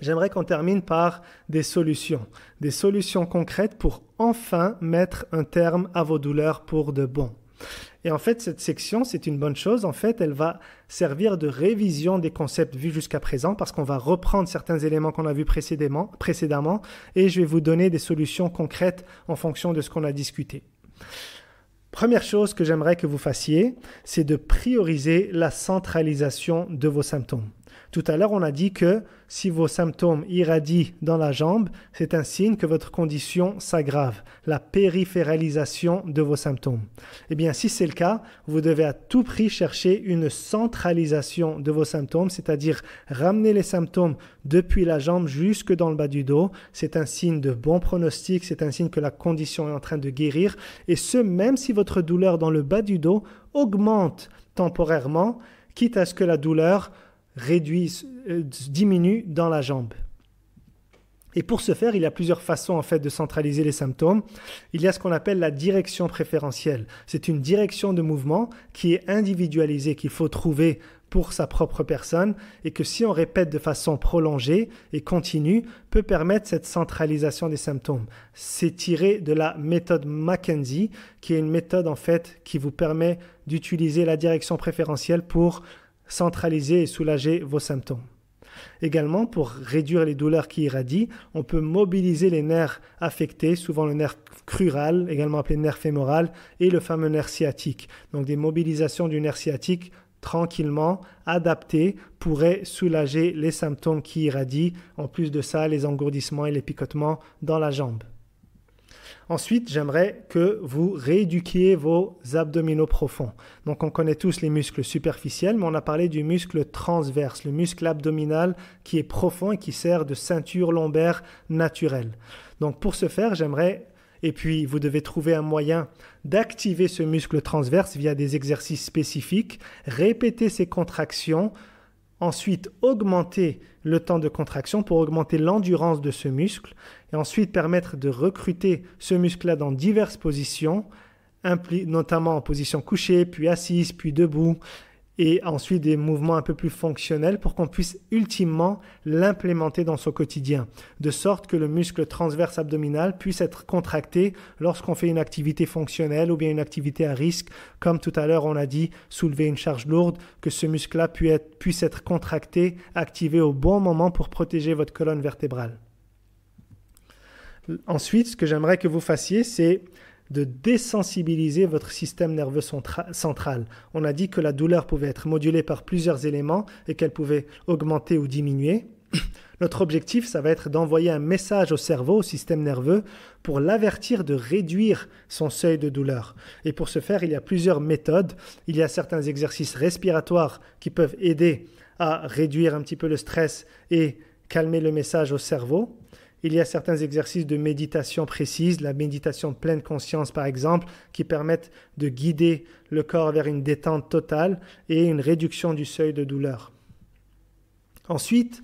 J'aimerais qu'on termine par des solutions, des solutions concrètes pour enfin mettre un terme à vos douleurs pour de bon. Et en fait, cette section, c'est une bonne chose. En fait, elle va servir de révision des concepts vus jusqu'à présent parce qu'on va reprendre certains éléments qu'on a vus précédemment, précédemment et je vais vous donner des solutions concrètes en fonction de ce qu'on a discuté. Première chose que j'aimerais que vous fassiez, c'est de prioriser la centralisation de vos symptômes. Tout à l'heure, on a dit que si vos symptômes irradient dans la jambe, c'est un signe que votre condition s'aggrave, la périphéralisation de vos symptômes. Eh bien, si c'est le cas, vous devez à tout prix chercher une centralisation de vos symptômes, c'est-à-dire ramener les symptômes depuis la jambe jusque dans le bas du dos. C'est un signe de bon pronostic, c'est un signe que la condition est en train de guérir, et ce, même si votre douleur dans le bas du dos augmente temporairement, quitte à ce que la douleur réduit, euh, diminue dans la jambe. Et pour ce faire, il y a plusieurs façons en fait de centraliser les symptômes. Il y a ce qu'on appelle la direction préférentielle. C'est une direction de mouvement qui est individualisée, qu'il faut trouver pour sa propre personne et que si on répète de façon prolongée et continue, peut permettre cette centralisation des symptômes. C'est tiré de la méthode McKenzie, qui est une méthode en fait qui vous permet d'utiliser la direction préférentielle pour centraliser et soulager vos symptômes. Également, pour réduire les douleurs qui irradient, on peut mobiliser les nerfs affectés, souvent le nerf crural, également appelé nerf fémoral, et le fameux nerf sciatique. Donc des mobilisations du nerf sciatique tranquillement, adaptées, pourraient soulager les symptômes qui irradient, en plus de ça les engourdissements et les picotements dans la jambe. Ensuite, j'aimerais que vous rééduquiez vos abdominaux profonds. Donc, on connaît tous les muscles superficiels, mais on a parlé du muscle transverse, le muscle abdominal qui est profond et qui sert de ceinture lombaire naturelle. Donc, pour ce faire, j'aimerais et puis, vous devez trouver un moyen d'activer ce muscle transverse via des exercices spécifiques. répéter ces contractions ensuite augmenter le temps de contraction pour augmenter l'endurance de ce muscle et ensuite permettre de recruter ce muscle-là dans diverses positions, notamment en position couchée, puis assise, puis debout, et ensuite des mouvements un peu plus fonctionnels pour qu'on puisse ultimement l'implémenter dans son quotidien, de sorte que le muscle transverse abdominal puisse être contracté lorsqu'on fait une activité fonctionnelle ou bien une activité à risque, comme tout à l'heure on a dit, soulever une charge lourde, que ce muscle-là puisse être contracté, activé au bon moment pour protéger votre colonne vertébrale. Ensuite, ce que j'aimerais que vous fassiez, c'est de désensibiliser votre système nerveux central. On a dit que la douleur pouvait être modulée par plusieurs éléments et qu'elle pouvait augmenter ou diminuer. Notre objectif, ça va être d'envoyer un message au cerveau, au système nerveux, pour l'avertir de réduire son seuil de douleur. Et pour ce faire, il y a plusieurs méthodes. Il y a certains exercices respiratoires qui peuvent aider à réduire un petit peu le stress et calmer le message au cerveau. Il y a certains exercices de méditation précises, la méditation pleine conscience par exemple, qui permettent de guider le corps vers une détente totale et une réduction du seuil de douleur. Ensuite,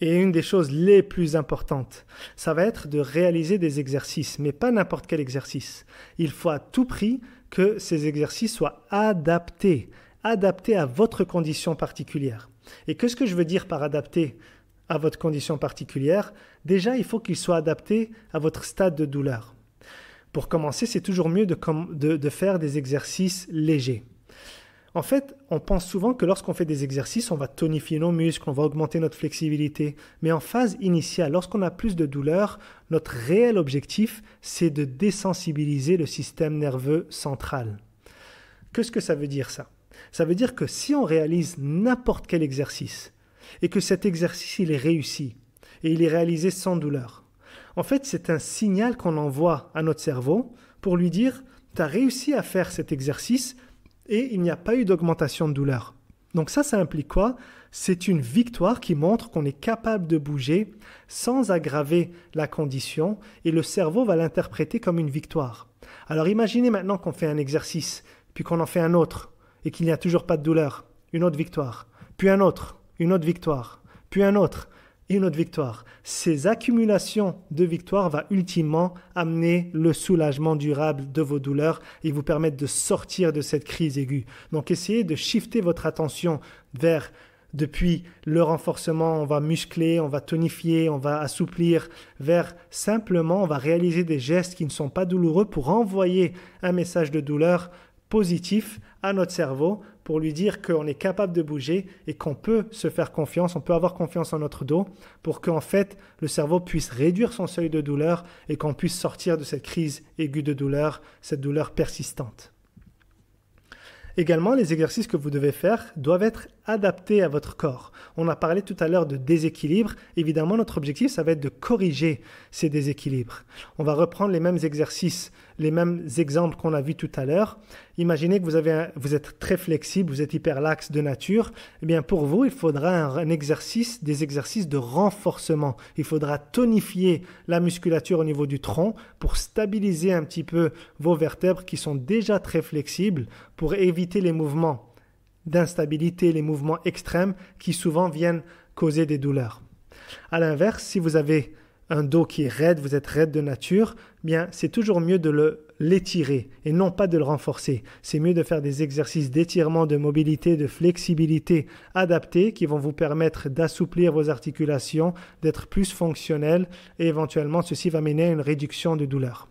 et une des choses les plus importantes, ça va être de réaliser des exercices, mais pas n'importe quel exercice. Il faut à tout prix que ces exercices soient adaptés, adaptés à votre condition particulière. Et qu'est-ce que je veux dire par adapté à votre condition particulière, déjà il faut qu'il soit adapté à votre stade de douleur. Pour commencer, c'est toujours mieux de, faire des exercices légers. En fait, on pense souvent que lorsqu'on fait des exercices, on va tonifier nos muscles, on va augmenter notre flexibilité. Mais en phase initiale, lorsqu'on a plus de douleur, notre réel objectif, c'est de désensibiliser le système nerveux central. Qu'est-ce que ça veut dire ça Ça veut dire que si on réalise n'importe quel exercice, et que cet exercice, il est réussi, et il est réalisé sans douleur. En fait, c'est un signal qu'on envoie à notre cerveau pour lui dire, tu as réussi à faire cet exercice, et il n'y a pas eu d'augmentation de douleur. Donc ça, ça implique quoi C'est une victoire qui montre qu'on est capable de bouger sans aggraver la condition et le cerveau va l'interpréter comme une victoire. Alors imaginez maintenant qu'on fait un exercice, puis qu'on en fait un autre et qu'il n'y a toujours pas de douleur, une autre victoire, puis un autre, une autre victoire, puis un autre, une autre victoire. Ces accumulations de victoires vont ultimement amener le soulagement durable de vos douleurs et vous permettre de sortir de cette crise aiguë. Donc essayez de shifter votre attention vers depuis le renforcement, on va muscler, on va tonifier, on va assouplir, vers simplement, on va réaliser des gestes qui ne sont pas douloureux pour envoyer un message de douleur positif à notre cerveau pour lui dire qu'on est capable de bouger et qu'on peut se faire confiance, on peut avoir confiance en notre dos pour qu'en fait le cerveau puisse réduire son seuil de douleur et qu'on puisse sortir de cette crise aiguë de douleur, cette douleur persistante. Également, les exercices que vous devez faire doivent être adapté à votre corps. On a parlé tout à l'heure de déséquilibre. Évidemment, notre objectif, ça va être de corriger ces déséquilibres. On va reprendre les mêmes exercices, les mêmes exemples qu'on a vus tout à l'heure. Imaginez que vous, avez vous êtes très flexible, vous êtes hyper hyperlaxe de nature. Eh bien, pour vous, il faudra un exercice, des exercices de renforcement. Il faudra tonifier la musculature au niveau du tronc pour stabiliser un petit peu vos vertèbres qui sont déjà très flexibles pour éviter les mouvements d'instabilité, les mouvements extrêmes qui souvent viennent causer des douleurs. A l'inverse, si vous avez un dos qui est raide, vous êtes raide de nature, bien c'est toujours mieux de l'étirer et non pas de le renforcer. C'est mieux de faire des exercices d'étirement, de mobilité, de flexibilité adaptés qui vont vous permettre d'assouplir vos articulations, d'être plus fonctionnel et éventuellement ceci va mener à une réduction de douleur.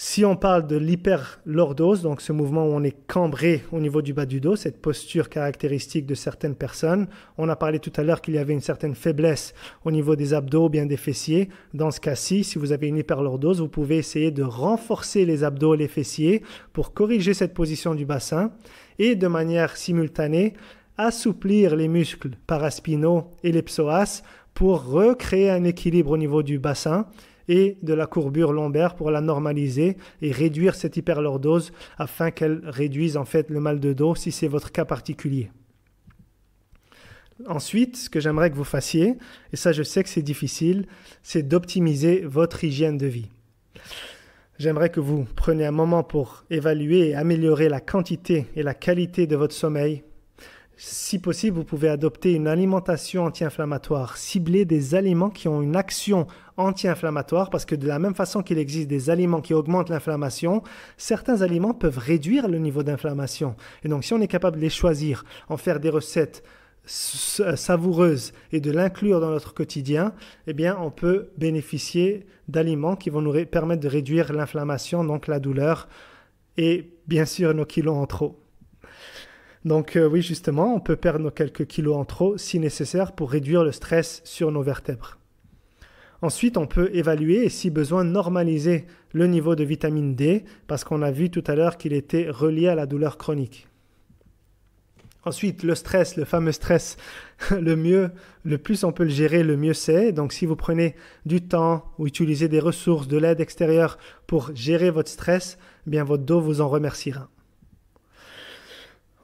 Si on parle de l'hyperlordose, donc ce mouvement où on est cambré au niveau du bas du dos, cette posture caractéristique de certaines personnes, on a parlé tout à l'heure qu'il y avait une certaine faiblesse au niveau des abdos, bien des fessiers. Dans ce cas-ci, si vous avez une hyperlordose, vous pouvez essayer de renforcer les abdos et les fessiers pour corriger cette position du bassin et de manière simultanée assouplir les muscles paraspinaux et les psoas pour recréer un équilibre au niveau du bassin et de la courbure lombaire pour la normaliser et réduire cette hyperlordose afin qu'elle réduise en fait le mal de dos si c'est votre cas particulier. Ensuite, ce que j'aimerais que vous fassiez, et ça je sais que c'est difficile, c'est d'optimiser votre hygiène de vie. J'aimerais que vous preniez un moment pour évaluer et améliorer la quantité et la qualité de votre sommeil, si possible, vous pouvez adopter une alimentation anti-inflammatoire, cibler des aliments qui ont une action anti-inflammatoire, parce que de la même façon qu'il existe des aliments qui augmentent l'inflammation, certains aliments peuvent réduire le niveau d'inflammation. Et donc si on est capable de les choisir, en faire des recettes euh, savoureuses et de l'inclure dans notre quotidien, eh bien, on peut bénéficier d'aliments qui vont nous permettre de réduire l'inflammation, donc la douleur, et bien sûr nos kilos en trop. Donc euh, oui, justement, on peut perdre nos quelques kilos en trop si nécessaire pour réduire le stress sur nos vertèbres. Ensuite, on peut évaluer et si besoin normaliser le niveau de vitamine D parce qu'on a vu tout à l'heure qu'il était relié à la douleur chronique. Ensuite, le stress, le fameux stress, le mieux, le plus on peut le gérer, le mieux c'est. Donc si vous prenez du temps ou utilisez des ressources, de l'aide extérieure pour gérer votre stress, eh bien votre dos vous en remerciera.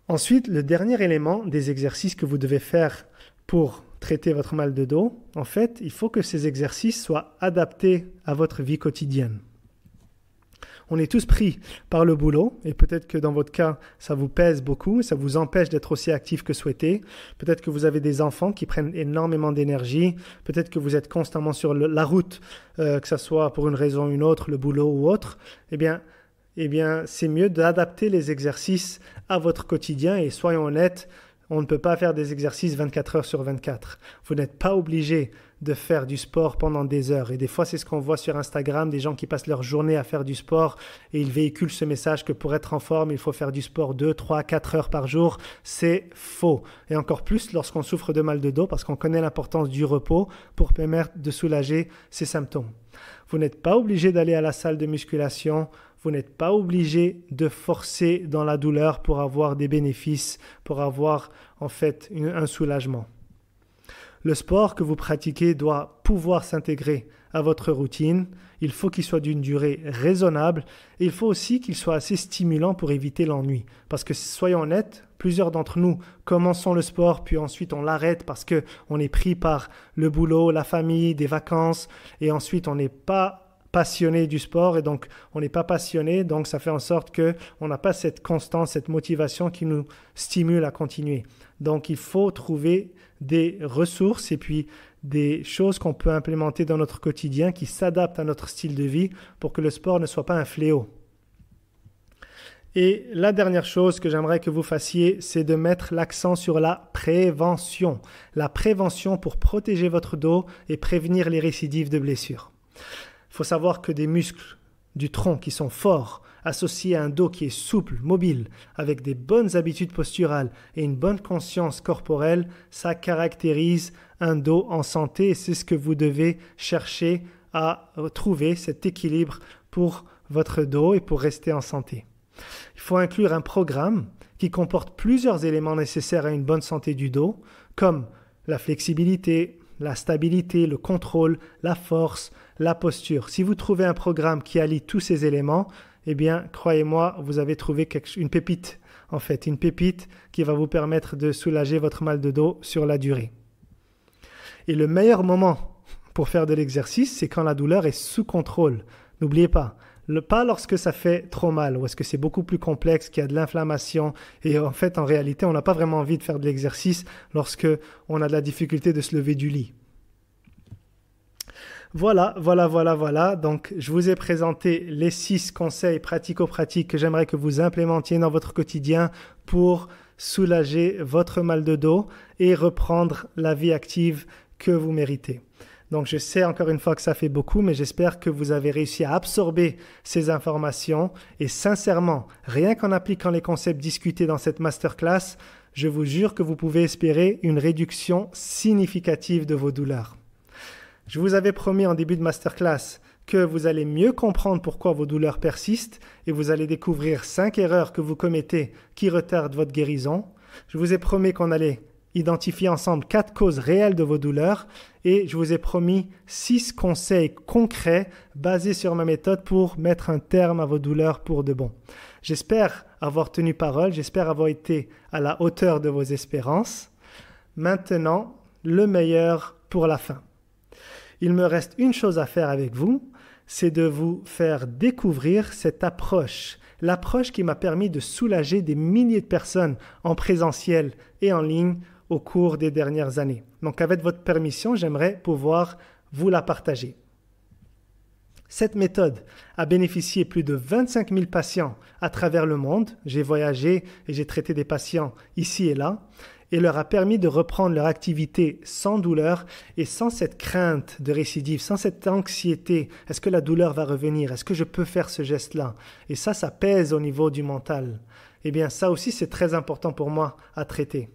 Ensuite, le dernier élément des exercices que vous devez faire pour traiter votre mal de dos, en fait, il faut que ces exercices soient adaptés à votre vie quotidienne. On est tous pris par le boulot et peut-être que dans votre cas, ça vous pèse beaucoup, ça vous empêche d'être aussi actif que souhaité. Peut-être que vous avez des enfants qui prennent énormément d'énergie. Peut-être que vous êtes constamment sur la route, euh, que ce soit pour une raison ou une autre, le boulot ou autre. Eh bien, eh bien, c'est mieux d'adapter les exercices à votre quotidien. Et soyons honnêtes, on ne peut pas faire des exercices 24 heures sur 24. Vous n'êtes pas obligé de faire du sport pendant des heures. Et des fois, c'est ce qu'on voit sur Instagram, des gens qui passent leur journée à faire du sport et ils véhiculent ce message que pour être en forme, il faut faire du sport 2, 3, 4 heures par jour. C'est faux. Et encore plus lorsqu'on souffre de mal de dos parce qu'on connaît l'importance du repos pour permettre de soulager ces symptômes. Vous n'êtes pas obligé d'aller à la salle de musculation vous n'êtes pas obligé de forcer dans la douleur pour avoir des bénéfices, pour avoir en fait un soulagement. Le sport que vous pratiquez doit pouvoir s'intégrer à votre routine. Il faut qu'il soit d'une durée raisonnable il faut aussi qu'il soit assez stimulant pour éviter l'ennui. Parce que soyons honnêtes, plusieurs d'entre nous commençons le sport puis ensuite on l'arrête parce que on est pris par le boulot, la famille, des vacances et ensuite on n'est pas passionné du sport et donc on n'est pas passionné, donc ça fait en sorte que on n'a pas cette constance, cette motivation qui nous stimule à continuer. Donc il faut trouver des ressources et puis des choses qu'on peut implémenter dans notre quotidien qui s'adaptent à notre style de vie pour que le sport ne soit pas un fléau. Et la dernière chose que j'aimerais que vous fassiez, c'est de mettre l'accent sur la prévention. La prévention pour protéger votre dos et prévenir les récidives de blessures faut savoir que des muscles du tronc qui sont forts, associés à un dos qui est souple, mobile, avec des bonnes habitudes posturales et une bonne conscience corporelle, ça caractérise un dos en santé et c'est ce que vous devez chercher à trouver cet équilibre pour votre dos et pour rester en santé. Il faut inclure un programme qui comporte plusieurs éléments nécessaires à une bonne santé du dos, comme la flexibilité, la stabilité, le contrôle, la force, la posture. Si vous trouvez un programme qui allie tous ces éléments, eh bien, croyez-moi, vous avez trouvé une pépite, en fait, une pépite qui va vous permettre de soulager votre mal de dos sur la durée. Et le meilleur moment pour faire de l'exercice, c'est quand la douleur est sous contrôle. N'oubliez pas, pas lorsque ça fait trop mal, ou est-ce que c'est beaucoup plus complexe, qu'il y a de l'inflammation, et en fait, en réalité, on n'a pas vraiment envie de faire de l'exercice lorsque on a de la difficulté de se lever du lit. Voilà, voilà, voilà, voilà. Donc, je vous ai présenté les six conseils pratico-pratiques que j'aimerais que vous implémentiez dans votre quotidien pour soulager votre mal de dos et reprendre la vie active que vous méritez. Donc je sais encore une fois que ça fait beaucoup, mais j'espère que vous avez réussi à absorber ces informations. Et sincèrement, rien qu'en appliquant les concepts discutés dans cette masterclass, je vous jure que vous pouvez espérer une réduction significative de vos douleurs. Je vous avais promis en début de masterclass que vous allez mieux comprendre pourquoi vos douleurs persistent et vous allez découvrir cinq erreurs que vous commettez qui retardent votre guérison. Je vous ai promis qu'on allait identifier ensemble quatre causes réelles de vos douleurs et je vous ai promis six conseils concrets basés sur ma méthode pour mettre un terme à vos douleurs pour de bon. J'espère avoir tenu parole, j'espère avoir été à la hauteur de vos espérances. Maintenant, le meilleur pour la fin. Il me reste une chose à faire avec vous, c'est de vous faire découvrir cette approche, l'approche qui m'a permis de soulager des milliers de personnes en présentiel et en ligne au cours des dernières années. Donc avec votre permission, j'aimerais pouvoir vous la partager. Cette méthode a bénéficié plus de 25 000 patients à travers le monde. J'ai voyagé et j'ai traité des patients ici et là et leur a permis de reprendre leur activité sans douleur et sans cette crainte de récidive, sans cette anxiété. Est-ce que la douleur va revenir Est-ce que je peux faire ce geste-là Et ça, ça pèse au niveau du mental. Eh bien, ça aussi, c'est très important pour moi à traiter.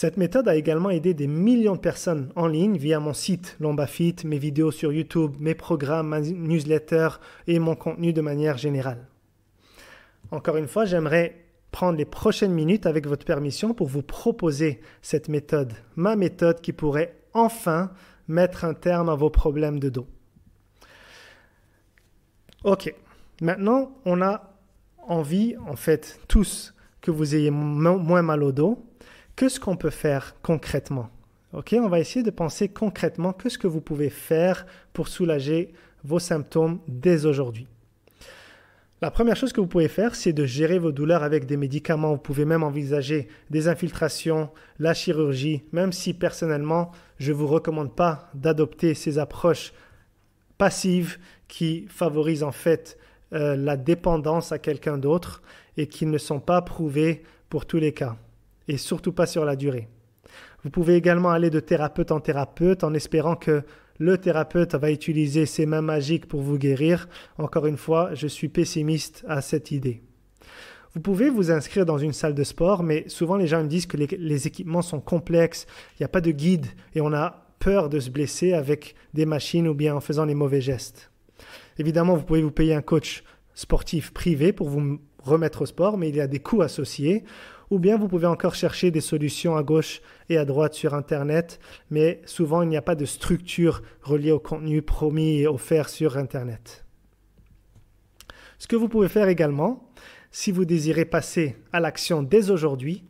Cette méthode a également aidé des millions de personnes en ligne via mon site Lombafit, mes vidéos sur YouTube, mes programmes, ma newsletter et mon contenu de manière générale. Encore une fois, j'aimerais prendre les prochaines minutes avec votre permission pour vous proposer cette méthode, ma méthode qui pourrait enfin mettre un terme à vos problèmes de dos. OK, maintenant on a envie, en fait tous, que vous ayez moins mal au dos qu'est-ce qu'on peut faire concrètement on va essayer de penser concrètement qu'est-ce que vous pouvez faire pour soulager vos symptômes dès aujourd'hui. La première chose que vous pouvez faire, c'est de gérer vos douleurs avec des médicaments. Vous pouvez même envisager des infiltrations, la chirurgie, même si personnellement, je ne vous recommande pas d'adopter ces approches passives qui favorisent en fait euh, la dépendance à quelqu'un d'autre et qui ne sont pas prouvées pour tous les cas et surtout pas sur la durée. Vous pouvez également aller de thérapeute en thérapeute en espérant que le thérapeute va utiliser ses mains magiques pour vous guérir. Encore une fois, je suis pessimiste à cette idée. Vous pouvez vous inscrire dans une salle de sport, mais souvent les gens me disent que les, équipements sont complexes, il n'y a pas de guide et on a peur de se blesser avec des machines ou bien en faisant les mauvais gestes. Évidemment, vous pouvez vous payer un coach sportif privé pour vous remettre au sport, mais il y a des coûts associés ou bien vous pouvez encore chercher des solutions à gauche et à droite sur Internet, mais souvent il n'y a pas de structure reliée au contenu promis et offert sur Internet. Ce que vous pouvez faire également, si vous désirez passer à l'action dès aujourd'hui,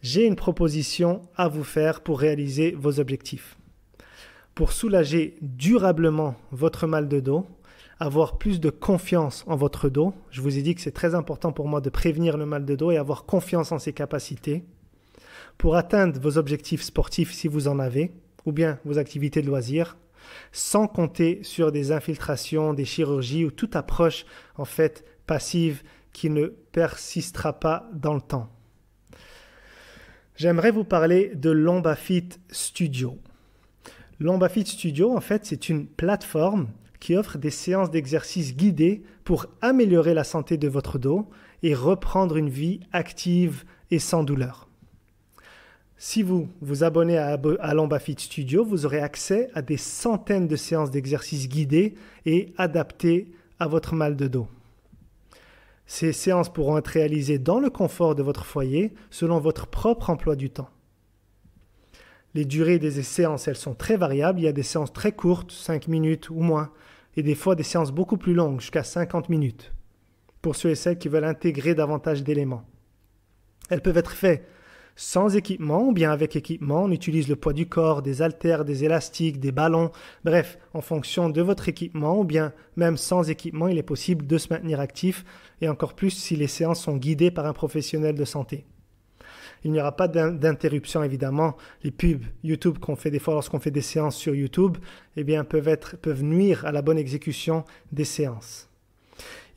j'ai une proposition à vous faire pour réaliser vos objectifs. Pour soulager durablement votre mal de dos, avoir plus de confiance en votre dos. Je vous ai dit que c'est très important pour moi de prévenir le mal de dos et avoir confiance en ses capacités pour atteindre vos objectifs sportifs si vous en avez, ou bien vos activités de loisirs, sans compter sur des infiltrations, des chirurgies ou toute approche en fait passive qui ne persistera pas dans le temps. J'aimerais vous parler de Lombafit Studio. Lombafit Studio, en fait, c'est une plateforme qui offre des séances d'exercices guidés pour améliorer la santé de votre dos et reprendre une vie active et sans douleur. Si vous vous abonnez à, à Studio, vous aurez accès à des centaines de séances d'exercices guidés et adaptées à votre mal de dos. Ces séances pourront être réalisées dans le confort de votre foyer selon votre propre emploi du temps. Les durées des séances, elles sont très variables. Il y a des séances très courtes, 5 minutes ou moins et des fois des séances beaucoup plus longues, jusqu'à 50 minutes, pour ceux et celles qui veulent intégrer davantage d'éléments. Elles peuvent être faites sans équipement ou bien avec équipement. On utilise le poids du corps, des haltères, des élastiques, des ballons, bref, en fonction de votre équipement ou bien même sans équipement, il est possible de se maintenir actif et encore plus si les séances sont guidées par un professionnel de santé. Il n'y aura pas d'interruption, évidemment. Les pubs YouTube qu'on fait des fois lorsqu'on fait des séances sur YouTube, eh bien, peuvent, être, peuvent nuire à la bonne exécution des séances.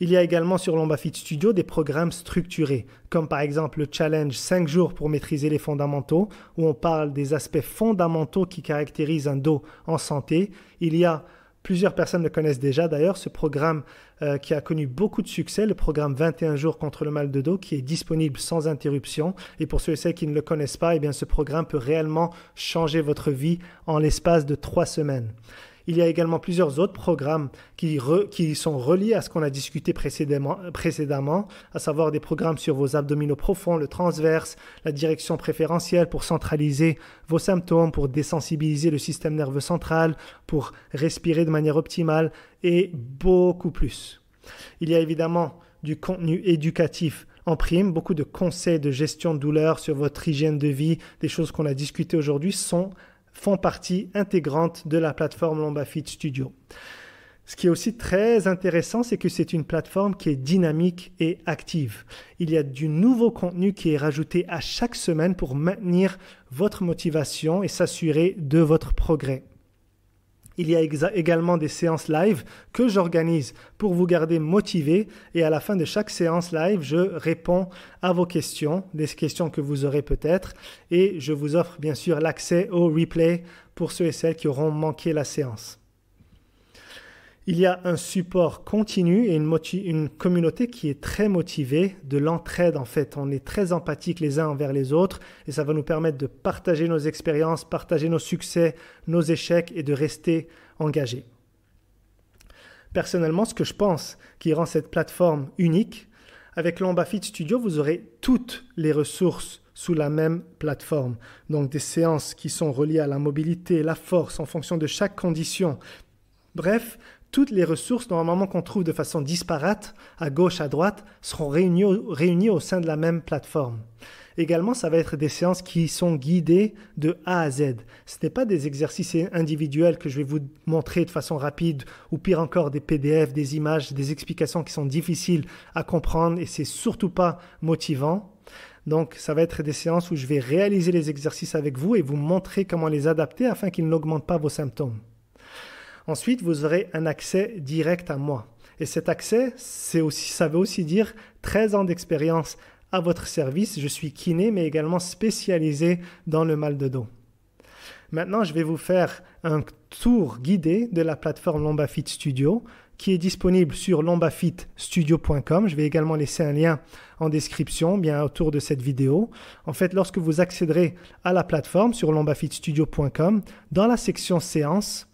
Il y a également sur l'OmbaFit Studio des programmes structurés, comme par exemple le challenge 5 jours pour maîtriser les fondamentaux, où on parle des aspects fondamentaux qui caractérisent un dos en santé. Il y a plusieurs personnes le connaissent déjà d'ailleurs, ce programme euh, qui a connu beaucoup de succès, le programme 21 jours contre le mal de dos qui est disponible sans interruption. Et pour ceux et celles qui ne le connaissent pas, eh bien, ce programme peut réellement changer votre vie en l'espace de trois semaines. Il y a également plusieurs autres programmes qui, sont reliés à ce qu'on a discuté précédemment, précédemment, à savoir des programmes sur vos abdominaux profonds, le transverse, la direction préférentielle pour centraliser vos symptômes, pour désensibiliser le système nerveux central, pour respirer de manière optimale et beaucoup plus. Il y a évidemment du contenu éducatif en prime, beaucoup de conseils de gestion de douleur sur votre hygiène de vie, des choses qu'on a discutées aujourd'hui sont font partie intégrante de la plateforme Lombafit Studio. Ce qui est aussi très intéressant, c'est que c'est une plateforme qui est dynamique et active. Il y a du nouveau contenu qui est rajouté à chaque semaine pour maintenir votre motivation et s'assurer de votre progrès. Il y a également des séances live que j'organise pour vous garder motivé et à la fin de chaque séance live, je réponds à vos questions, des questions que vous aurez peut-être et je vous offre bien sûr l'accès au replay pour ceux et celles qui auront manqué la séance. Il y a un support continu et une, communauté qui est très motivée, de l'entraide en fait. On est très empathiques les uns envers les autres et ça va nous permettre de partager nos expériences, partager nos succès, nos échecs et de rester engagés. Personnellement, ce que je pense qui rend cette plateforme unique, avec l'Ombafit Studio, vous aurez toutes les ressources sous la même plateforme. Donc des séances qui sont reliées à la mobilité, la force en fonction de chaque condition. Bref, toutes les ressources normalement qu'on trouve de façon disparate, à gauche, à droite, seront réunies au, sein de la même plateforme. Également, ça va être des séances qui sont guidées de A à Z. Ce n'est pas des exercices individuels que je vais vous montrer de façon rapide, ou pire encore des PDF, des images, des explications qui sont difficiles à comprendre et ce n'est surtout pas motivant. Donc, ça va être des séances où je vais réaliser les exercices avec vous et vous montrer comment les adapter afin qu'ils n'augmentent pas vos symptômes. Ensuite, vous aurez un accès direct à moi. Et cet accès, c'est aussi, ça veut aussi dire 13 ans d'expérience à votre service. Je suis kiné, mais également spécialisé dans le mal de dos. Maintenant, je vais vous faire un tour guidé de la plateforme Lombafit Studio qui est disponible sur lombafitstudio.com. Je vais également laisser un lien en description, bien autour de cette vidéo. En fait, lorsque vous accéderez à la plateforme sur lombafitstudio.com, dans la section séance,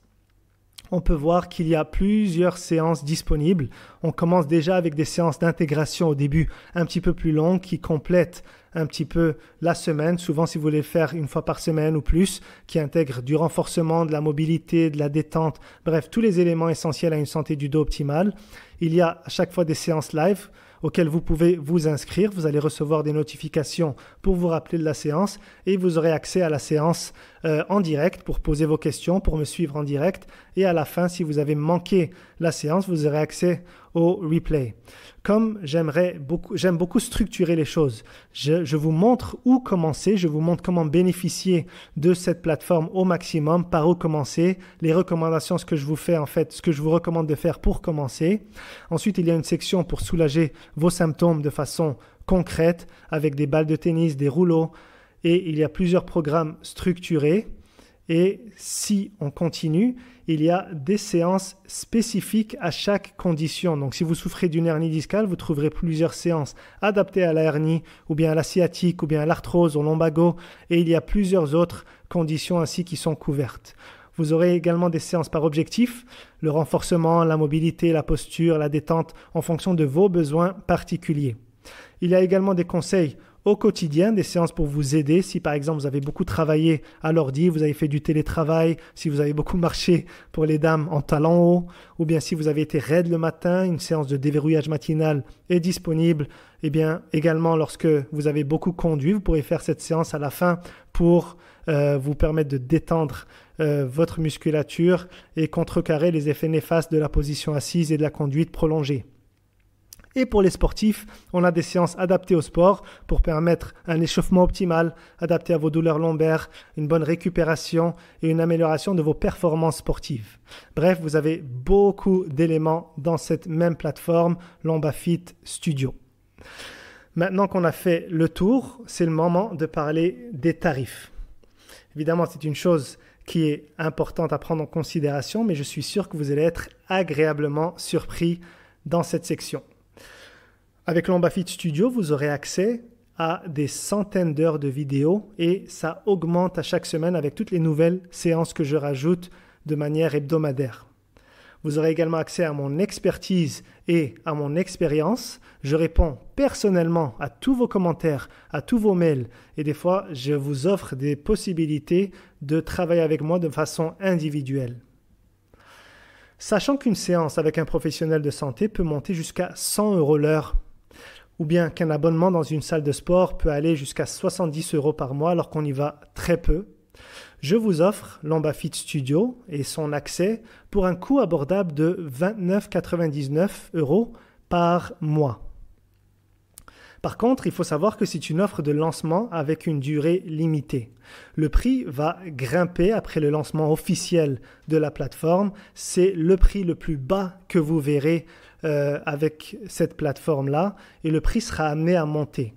on peut voir qu'il y a plusieurs séances disponibles. On commence déjà avec des séances d'intégration au début un petit peu plus longues qui complètent un petit peu la semaine. Souvent, si vous voulez faire une fois par semaine ou plus, qui intègre du renforcement, de la mobilité, de la détente, bref, tous les éléments essentiels à une santé du dos optimale. Il y a à chaque fois des séances live auquel vous pouvez vous inscrire. Vous allez recevoir des notifications pour vous rappeler de la séance et vous aurez accès à la séance euh, en direct pour poser vos questions, pour me suivre en direct. Et à la fin, si vous avez manqué la séance, vous aurez accès au replay. Comme j'aimerais beaucoup, j'aime beaucoup structurer les choses. Je, je, vous montre où commencer, je vous montre comment bénéficier de cette plateforme au maximum, par où commencer, les recommandations, ce que je vous fais en fait, ce que je vous recommande de faire pour commencer. Ensuite, il y a une section pour soulager vos symptômes de façon concrète avec des balles de tennis, des rouleaux et il y a plusieurs programmes structurés. Et si on continue, il y a des séances spécifiques à chaque condition. Donc si vous souffrez d'une hernie discale, vous trouverez plusieurs séances adaptées à la hernie ou bien à la sciatique ou bien à l'arthrose, ou lombago et il y a plusieurs autres conditions ainsi qui sont couvertes. Vous aurez également des séances par objectif, le renforcement, la mobilité, la posture, la détente en fonction de vos besoins particuliers. Il y a également des conseils au quotidien, des séances pour vous aider. Si par exemple vous avez beaucoup travaillé à l'ordi, vous avez fait du télétravail, si vous avez beaucoup marché pour les dames en talent haut, ou bien si vous avez été raide le matin, une séance de déverrouillage matinal est disponible. Et eh bien également lorsque vous avez beaucoup conduit, vous pourrez faire cette séance à la fin pour euh, vous permettre de détendre euh, votre musculature et contrecarrer les effets néfastes de la position assise et de la conduite prolongée. Et pour les sportifs, on a des séances adaptées au sport pour permettre un échauffement optimal, adapté à vos douleurs lombaires, une bonne récupération et une amélioration de vos performances sportives. Bref, vous avez beaucoup d'éléments dans cette même plateforme, Lombafit Studio. Maintenant qu'on a fait le tour, c'est le moment de parler des tarifs. Évidemment, c'est une chose qui est importante à prendre en considération, mais je suis sûr que vous allez être agréablement surpris dans cette section. Avec l'OmbaFit Studio, vous aurez accès à des centaines d'heures de vidéos et ça augmente à chaque semaine avec toutes les nouvelles séances que je rajoute de manière hebdomadaire. Vous aurez également accès à mon expertise et à mon expérience. Je réponds personnellement à tous vos commentaires, à tous vos mails et des fois je vous offre des possibilités de travailler avec moi de façon individuelle. Sachant qu'une séance avec un professionnel de santé peut monter jusqu'à 100 euros l'heure ou bien qu'un abonnement dans une salle de sport peut aller jusqu'à 70 euros par mois alors qu'on y va très peu, je vous offre l'Ambafit Studio et son accès pour un coût abordable de 29,99 euros par mois. Par contre, il faut savoir que c'est une offre de lancement avec une durée limitée. Le prix va grimper après le lancement officiel de la plateforme. C'est le prix le plus bas que vous verrez euh, avec cette plateforme-là et le prix sera amené à monter.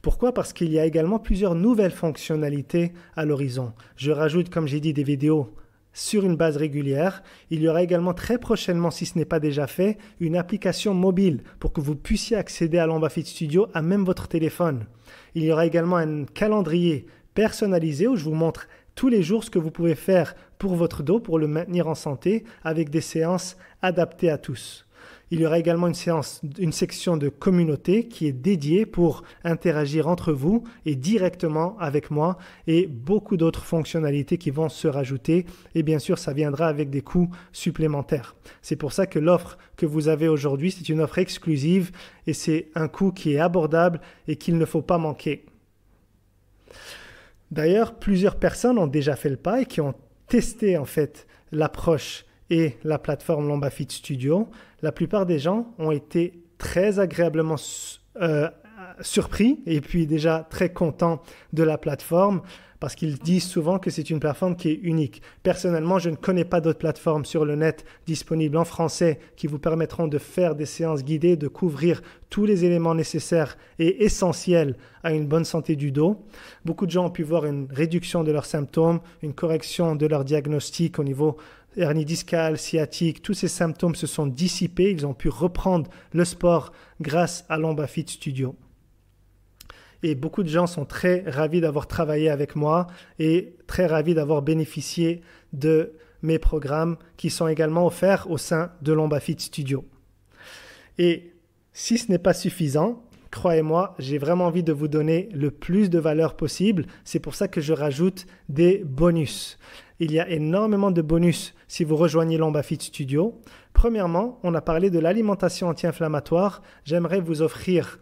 Pourquoi Parce qu'il y a également plusieurs nouvelles fonctionnalités à l'horizon. Je rajoute, comme j'ai dit, des vidéos sur une base régulière. Il y aura également très prochainement, si ce n'est pas déjà fait, une application mobile pour que vous puissiez accéder à l'Ambafit Studio à même votre téléphone. Il y aura également un calendrier personnalisé où je vous montre tous les jours ce que vous pouvez faire pour votre dos, pour le maintenir en santé, avec des séances adaptées à tous. Il y aura également une, séance, une section de communauté qui est dédiée pour interagir entre vous et directement avec moi et beaucoup d'autres fonctionnalités qui vont se rajouter. Et bien sûr, ça viendra avec des coûts supplémentaires. C'est pour ça que l'offre que vous avez aujourd'hui, c'est une offre exclusive et c'est un coût qui est abordable et qu'il ne faut pas manquer. D'ailleurs, plusieurs personnes ont déjà fait le pas et qui ont testé en fait l'approche et la plateforme Lombafit Studio la plupart des gens ont été très agréablement euh, surpris et puis déjà très contents de la plateforme parce qu'ils disent souvent que c'est une plateforme qui est unique. Personnellement, je ne connais pas d'autres plateformes sur le net disponibles en français qui vous permettront de faire des séances guidées, de couvrir tous les éléments nécessaires et essentiels à une bonne santé du dos. Beaucoup de gens ont pu voir une réduction de leurs symptômes, une correction de leur diagnostic au niveau hernie discale, sciatique, tous ces symptômes se sont dissipés. Ils ont pu reprendre le sport grâce à l'OmbaFit Studio. Et beaucoup de gens sont très ravis d'avoir travaillé avec moi et très ravis d'avoir bénéficié de mes programmes qui sont également offerts au sein de l'Ombafit Studio. Et si ce n'est pas suffisant, croyez-moi, j'ai vraiment envie de vous donner le plus de valeur possible. C'est pour ça que je rajoute des bonus il y a énormément de bonus si vous rejoignez l'OmbaFit Studio. Premièrement, on a parlé de l'alimentation anti-inflammatoire. J'aimerais vous offrir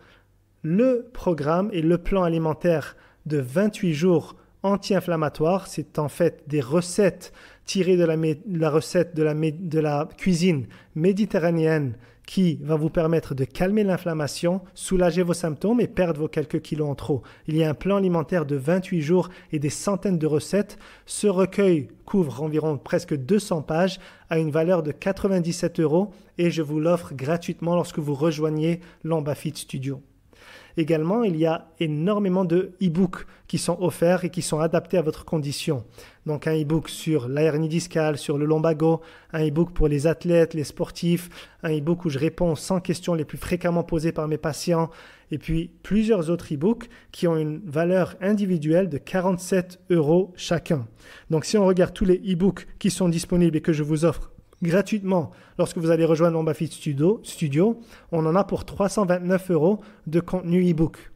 le programme et le plan alimentaire de 28 jours anti-inflammatoire. C'est en fait des recettes tirées de la, recette de la cuisine méditerranéenne qui va vous permettre de calmer l'inflammation, soulager vos symptômes et perdre vos quelques kilos en trop. Il y a un plan alimentaire de 28 jours et des centaines de recettes. Ce recueil couvre environ presque 200 pages à une valeur de 97 euros et je vous l'offre gratuitement lorsque vous rejoignez l'Ambafit Studio. Également, il y a énormément de e-books qui sont offerts et qui sont adaptés à votre condition. Donc un e-book sur la hernie discale, sur le lombago, un e-book pour les athlètes, les sportifs, un e-book où je réponds sans 100 questions les plus fréquemment posées par mes patients, et puis plusieurs autres e-books qui ont une valeur individuelle de 47 euros chacun. Donc si on regarde tous les e-books qui sont disponibles et que je vous offre gratuitement. Lorsque vous allez rejoindre l'Ombafit Studio, Studio, on en a pour 329 euros de contenu e-book.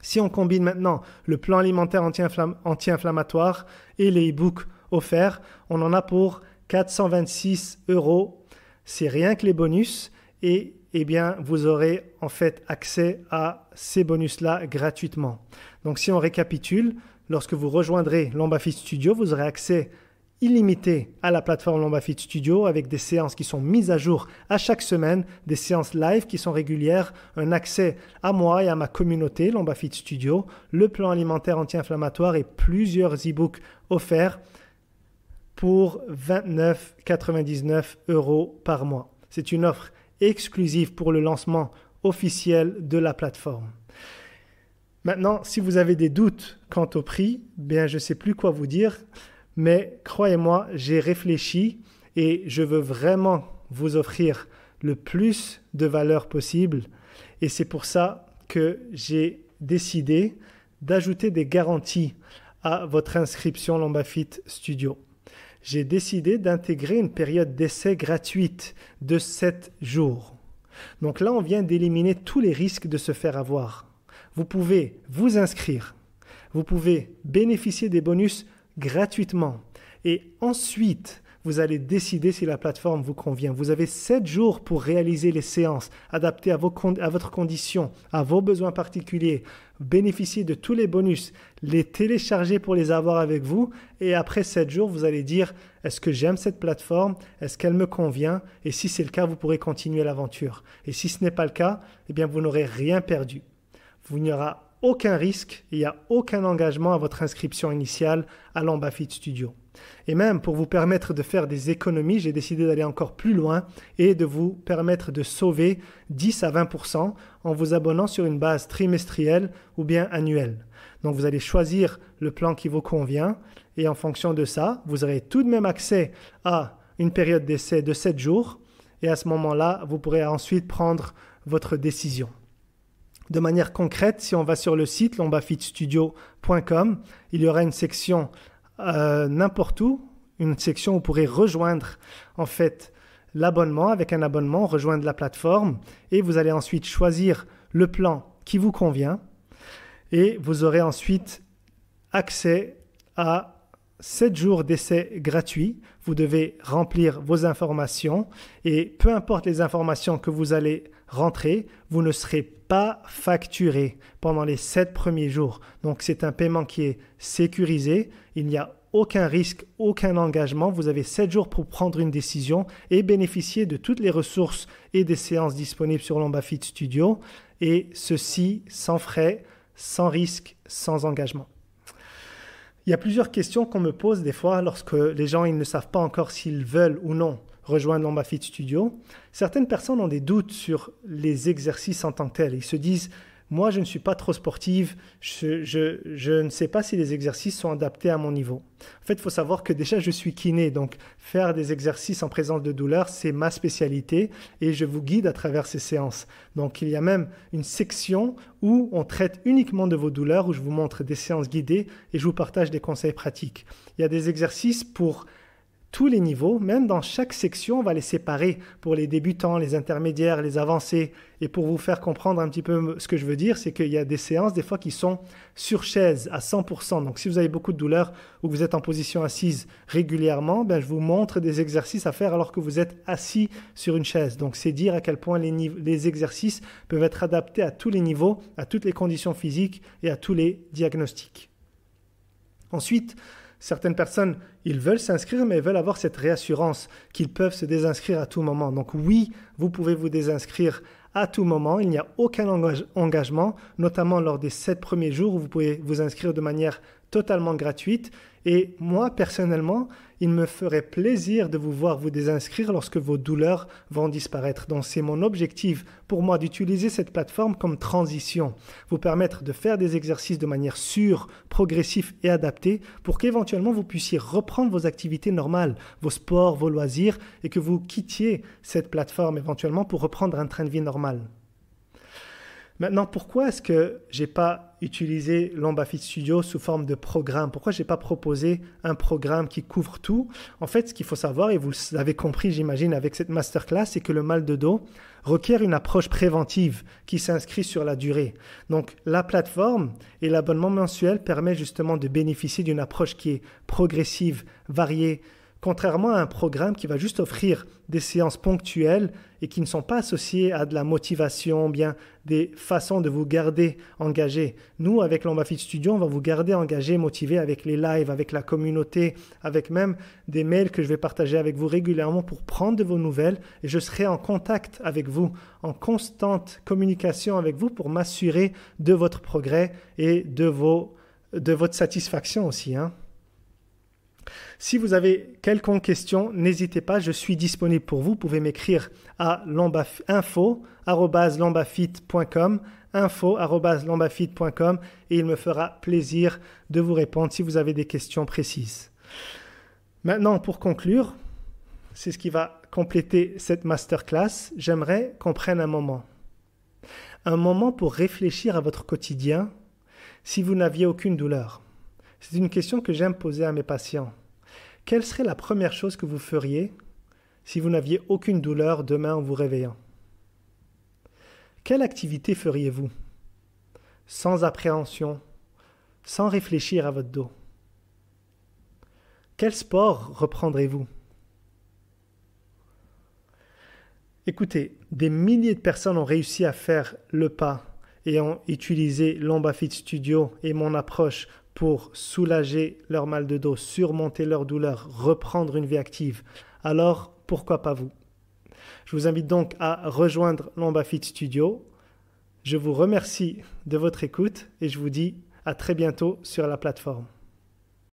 Si on combine maintenant le plan alimentaire anti-inflammatoire et les e-books offerts, on en a pour 426 euros. C'est rien que les bonus et eh bien, vous aurez en fait accès à ces bonus-là gratuitement. Donc, si on récapitule, lorsque vous rejoindrez Lombafit Studio, vous aurez accès illimité à la plateforme LombaFit Studio avec des séances qui sont mises à jour à chaque semaine, des séances live qui sont régulières, un accès à moi et à ma communauté LombaFit Studio, le plan alimentaire anti-inflammatoire et plusieurs e-books offerts pour 29,99 euros par mois. C'est une offre exclusive pour le lancement officiel de la plateforme. Maintenant, si vous avez des doutes quant au prix, bien je ne sais plus quoi vous dire mais croyez-moi, j'ai réfléchi et je veux vraiment vous offrir le plus de valeur possible. Et c'est pour ça que j'ai décidé d'ajouter des garanties à votre inscription Lambafit Studio. J'ai décidé d'intégrer une période d'essai gratuite de 7 jours. Donc là, on vient d'éliminer tous les risques de se faire avoir. Vous pouvez vous inscrire, vous pouvez bénéficier des bonus gratuitement. Et ensuite, vous allez décider si la plateforme vous convient. Vous avez sept jours pour réaliser les séances adaptées à, vos, à votre condition, à vos besoins particuliers, bénéficier de tous les bonus, les télécharger pour les avoir avec vous. Et après sept jours, vous allez dire, est-ce que j'aime cette plateforme Est-ce qu'elle me convient Et si c'est le cas, vous pourrez continuer l'aventure. Et si ce n'est pas le cas, eh bien, vous n'aurez rien perdu. Vous n'y aura aucun risque, il n'y a aucun engagement à votre inscription initiale à l'Ambafit Studio. Et même pour vous permettre de faire des économies, j'ai décidé d'aller encore plus loin et de vous permettre de sauver 10 à 20% en vous abonnant sur une base trimestrielle ou bien annuelle. Donc vous allez choisir le plan qui vous convient et en fonction de ça, vous aurez tout de même accès à une période d'essai de 7 jours et à ce moment-là, vous pourrez ensuite prendre votre décision. De manière concrète, si on va sur le site lombafitstudio.com, il y aura une section euh, n'importe où, une section où vous pourrez rejoindre en fait l'abonnement. Avec un abonnement, rejoindre la plateforme et vous allez ensuite choisir le plan qui vous convient et vous aurez ensuite accès à 7 jours d'essai gratuit. Vous devez remplir vos informations et peu importe les informations que vous allez rentrez, vous ne serez pas facturé pendant les sept premiers jours. Donc c'est un paiement qui est sécurisé, il n'y a aucun risque, aucun engagement. Vous avez sept jours pour prendre une décision et bénéficier de toutes les ressources et des séances disponibles sur l'Ombafit Studio. Et ceci sans frais, sans risque, sans engagement. Il y a plusieurs questions qu'on me pose des fois lorsque les gens ils ne savent pas encore s'ils veulent ou non rejoindre l'Ambafit Studio, certaines personnes ont des doutes sur les exercices en tant que tels. Ils se disent, moi je ne suis pas trop sportive, je, je, ne sais pas si les exercices sont adaptés à mon niveau. En fait, il faut savoir que déjà je suis kiné, donc faire des exercices en présence de douleur, c'est ma spécialité et je vous guide à travers ces séances. Donc il y a même une section où on traite uniquement de vos douleurs, où je vous montre des séances guidées et je vous partage des conseils pratiques. Il y a des exercices pour tous les niveaux, même dans chaque section, on va les séparer pour les débutants, les intermédiaires, les avancés. Et pour vous faire comprendre un petit peu ce que je veux dire, c'est qu'il y a des séances des fois qui sont sur chaise à 100%. Donc si vous avez beaucoup de douleur ou que vous êtes en position assise régulièrement, ben, je vous montre des exercices à faire alors que vous êtes assis sur une chaise. Donc c'est dire à quel point les exercices peuvent être adaptés à tous les niveaux, à toutes les conditions physiques et à tous les diagnostics. Ensuite, Certaines personnes, ils veulent s'inscrire, mais veulent avoir cette réassurance qu'ils peuvent se désinscrire à tout moment. Donc oui, vous pouvez vous désinscrire à tout moment. Il n'y a aucun engagement, notamment lors des sept premiers jours où vous pouvez vous inscrire de manière totalement gratuite. Et moi, personnellement, il me ferait plaisir de vous voir vous désinscrire lorsque vos douleurs vont disparaître. Donc c'est mon objectif pour moi d'utiliser cette plateforme comme transition, vous permettre de faire des exercices de manière sûre, progressive et adaptée pour qu'éventuellement vous puissiez reprendre vos activités normales, vos sports, vos loisirs et que vous quittiez cette plateforme éventuellement pour reprendre un train de vie normal. Maintenant, pourquoi est-ce que j'ai pas utilisé l'ombafit Studio sous forme de programme Pourquoi je n'ai pas proposé un programme qui couvre tout En fait, ce qu'il faut savoir, et vous l'avez compris, j'imagine, avec cette masterclass, c'est que le mal de dos requiert une approche préventive qui s'inscrit sur la durée. Donc, la plateforme et l'abonnement mensuel permet justement de bénéficier d'une approche qui est progressive, variée, contrairement à un programme qui va juste offrir des séances ponctuelles et qui ne sont pas associées à de la motivation, bien des façons de vous garder engagé. Nous, avec Fit Studio, on va vous garder engagé, motivé avec les lives, avec la communauté, avec même des mails que je vais partager avec vous régulièrement pour prendre de vos nouvelles et je serai en contact avec vous, en constante communication avec vous pour m'assurer de votre progrès et de, vos, de votre satisfaction aussi. Hein. Si vous avez quelconque question, n'hésitez pas, je suis disponible pour vous. Vous pouvez m'écrire à info.lambafit.com info.lambafit.com et il me fera plaisir de vous répondre si vous avez des questions précises. Maintenant, pour conclure, c'est ce qui va compléter cette masterclass. J'aimerais qu'on prenne un moment. Un moment pour réfléchir à votre quotidien si vous n'aviez aucune douleur c'est une question que j'aime poser à mes patients. Quelle serait la première chose que vous feriez si vous n'aviez aucune douleur demain en vous réveillant Quelle activité feriez-vous Sans appréhension, sans réfléchir à votre dos. Quel sport reprendrez-vous Écoutez, des milliers de personnes ont réussi à faire le pas et ont utilisé l'Ombafit Studio et mon approche pour soulager leur mal de dos, surmonter leur douleur, reprendre une vie active, alors pourquoi pas vous Je vous invite donc à rejoindre l'Ombafit Studio. Je vous remercie de votre écoute et je vous dis à très bientôt sur la plateforme.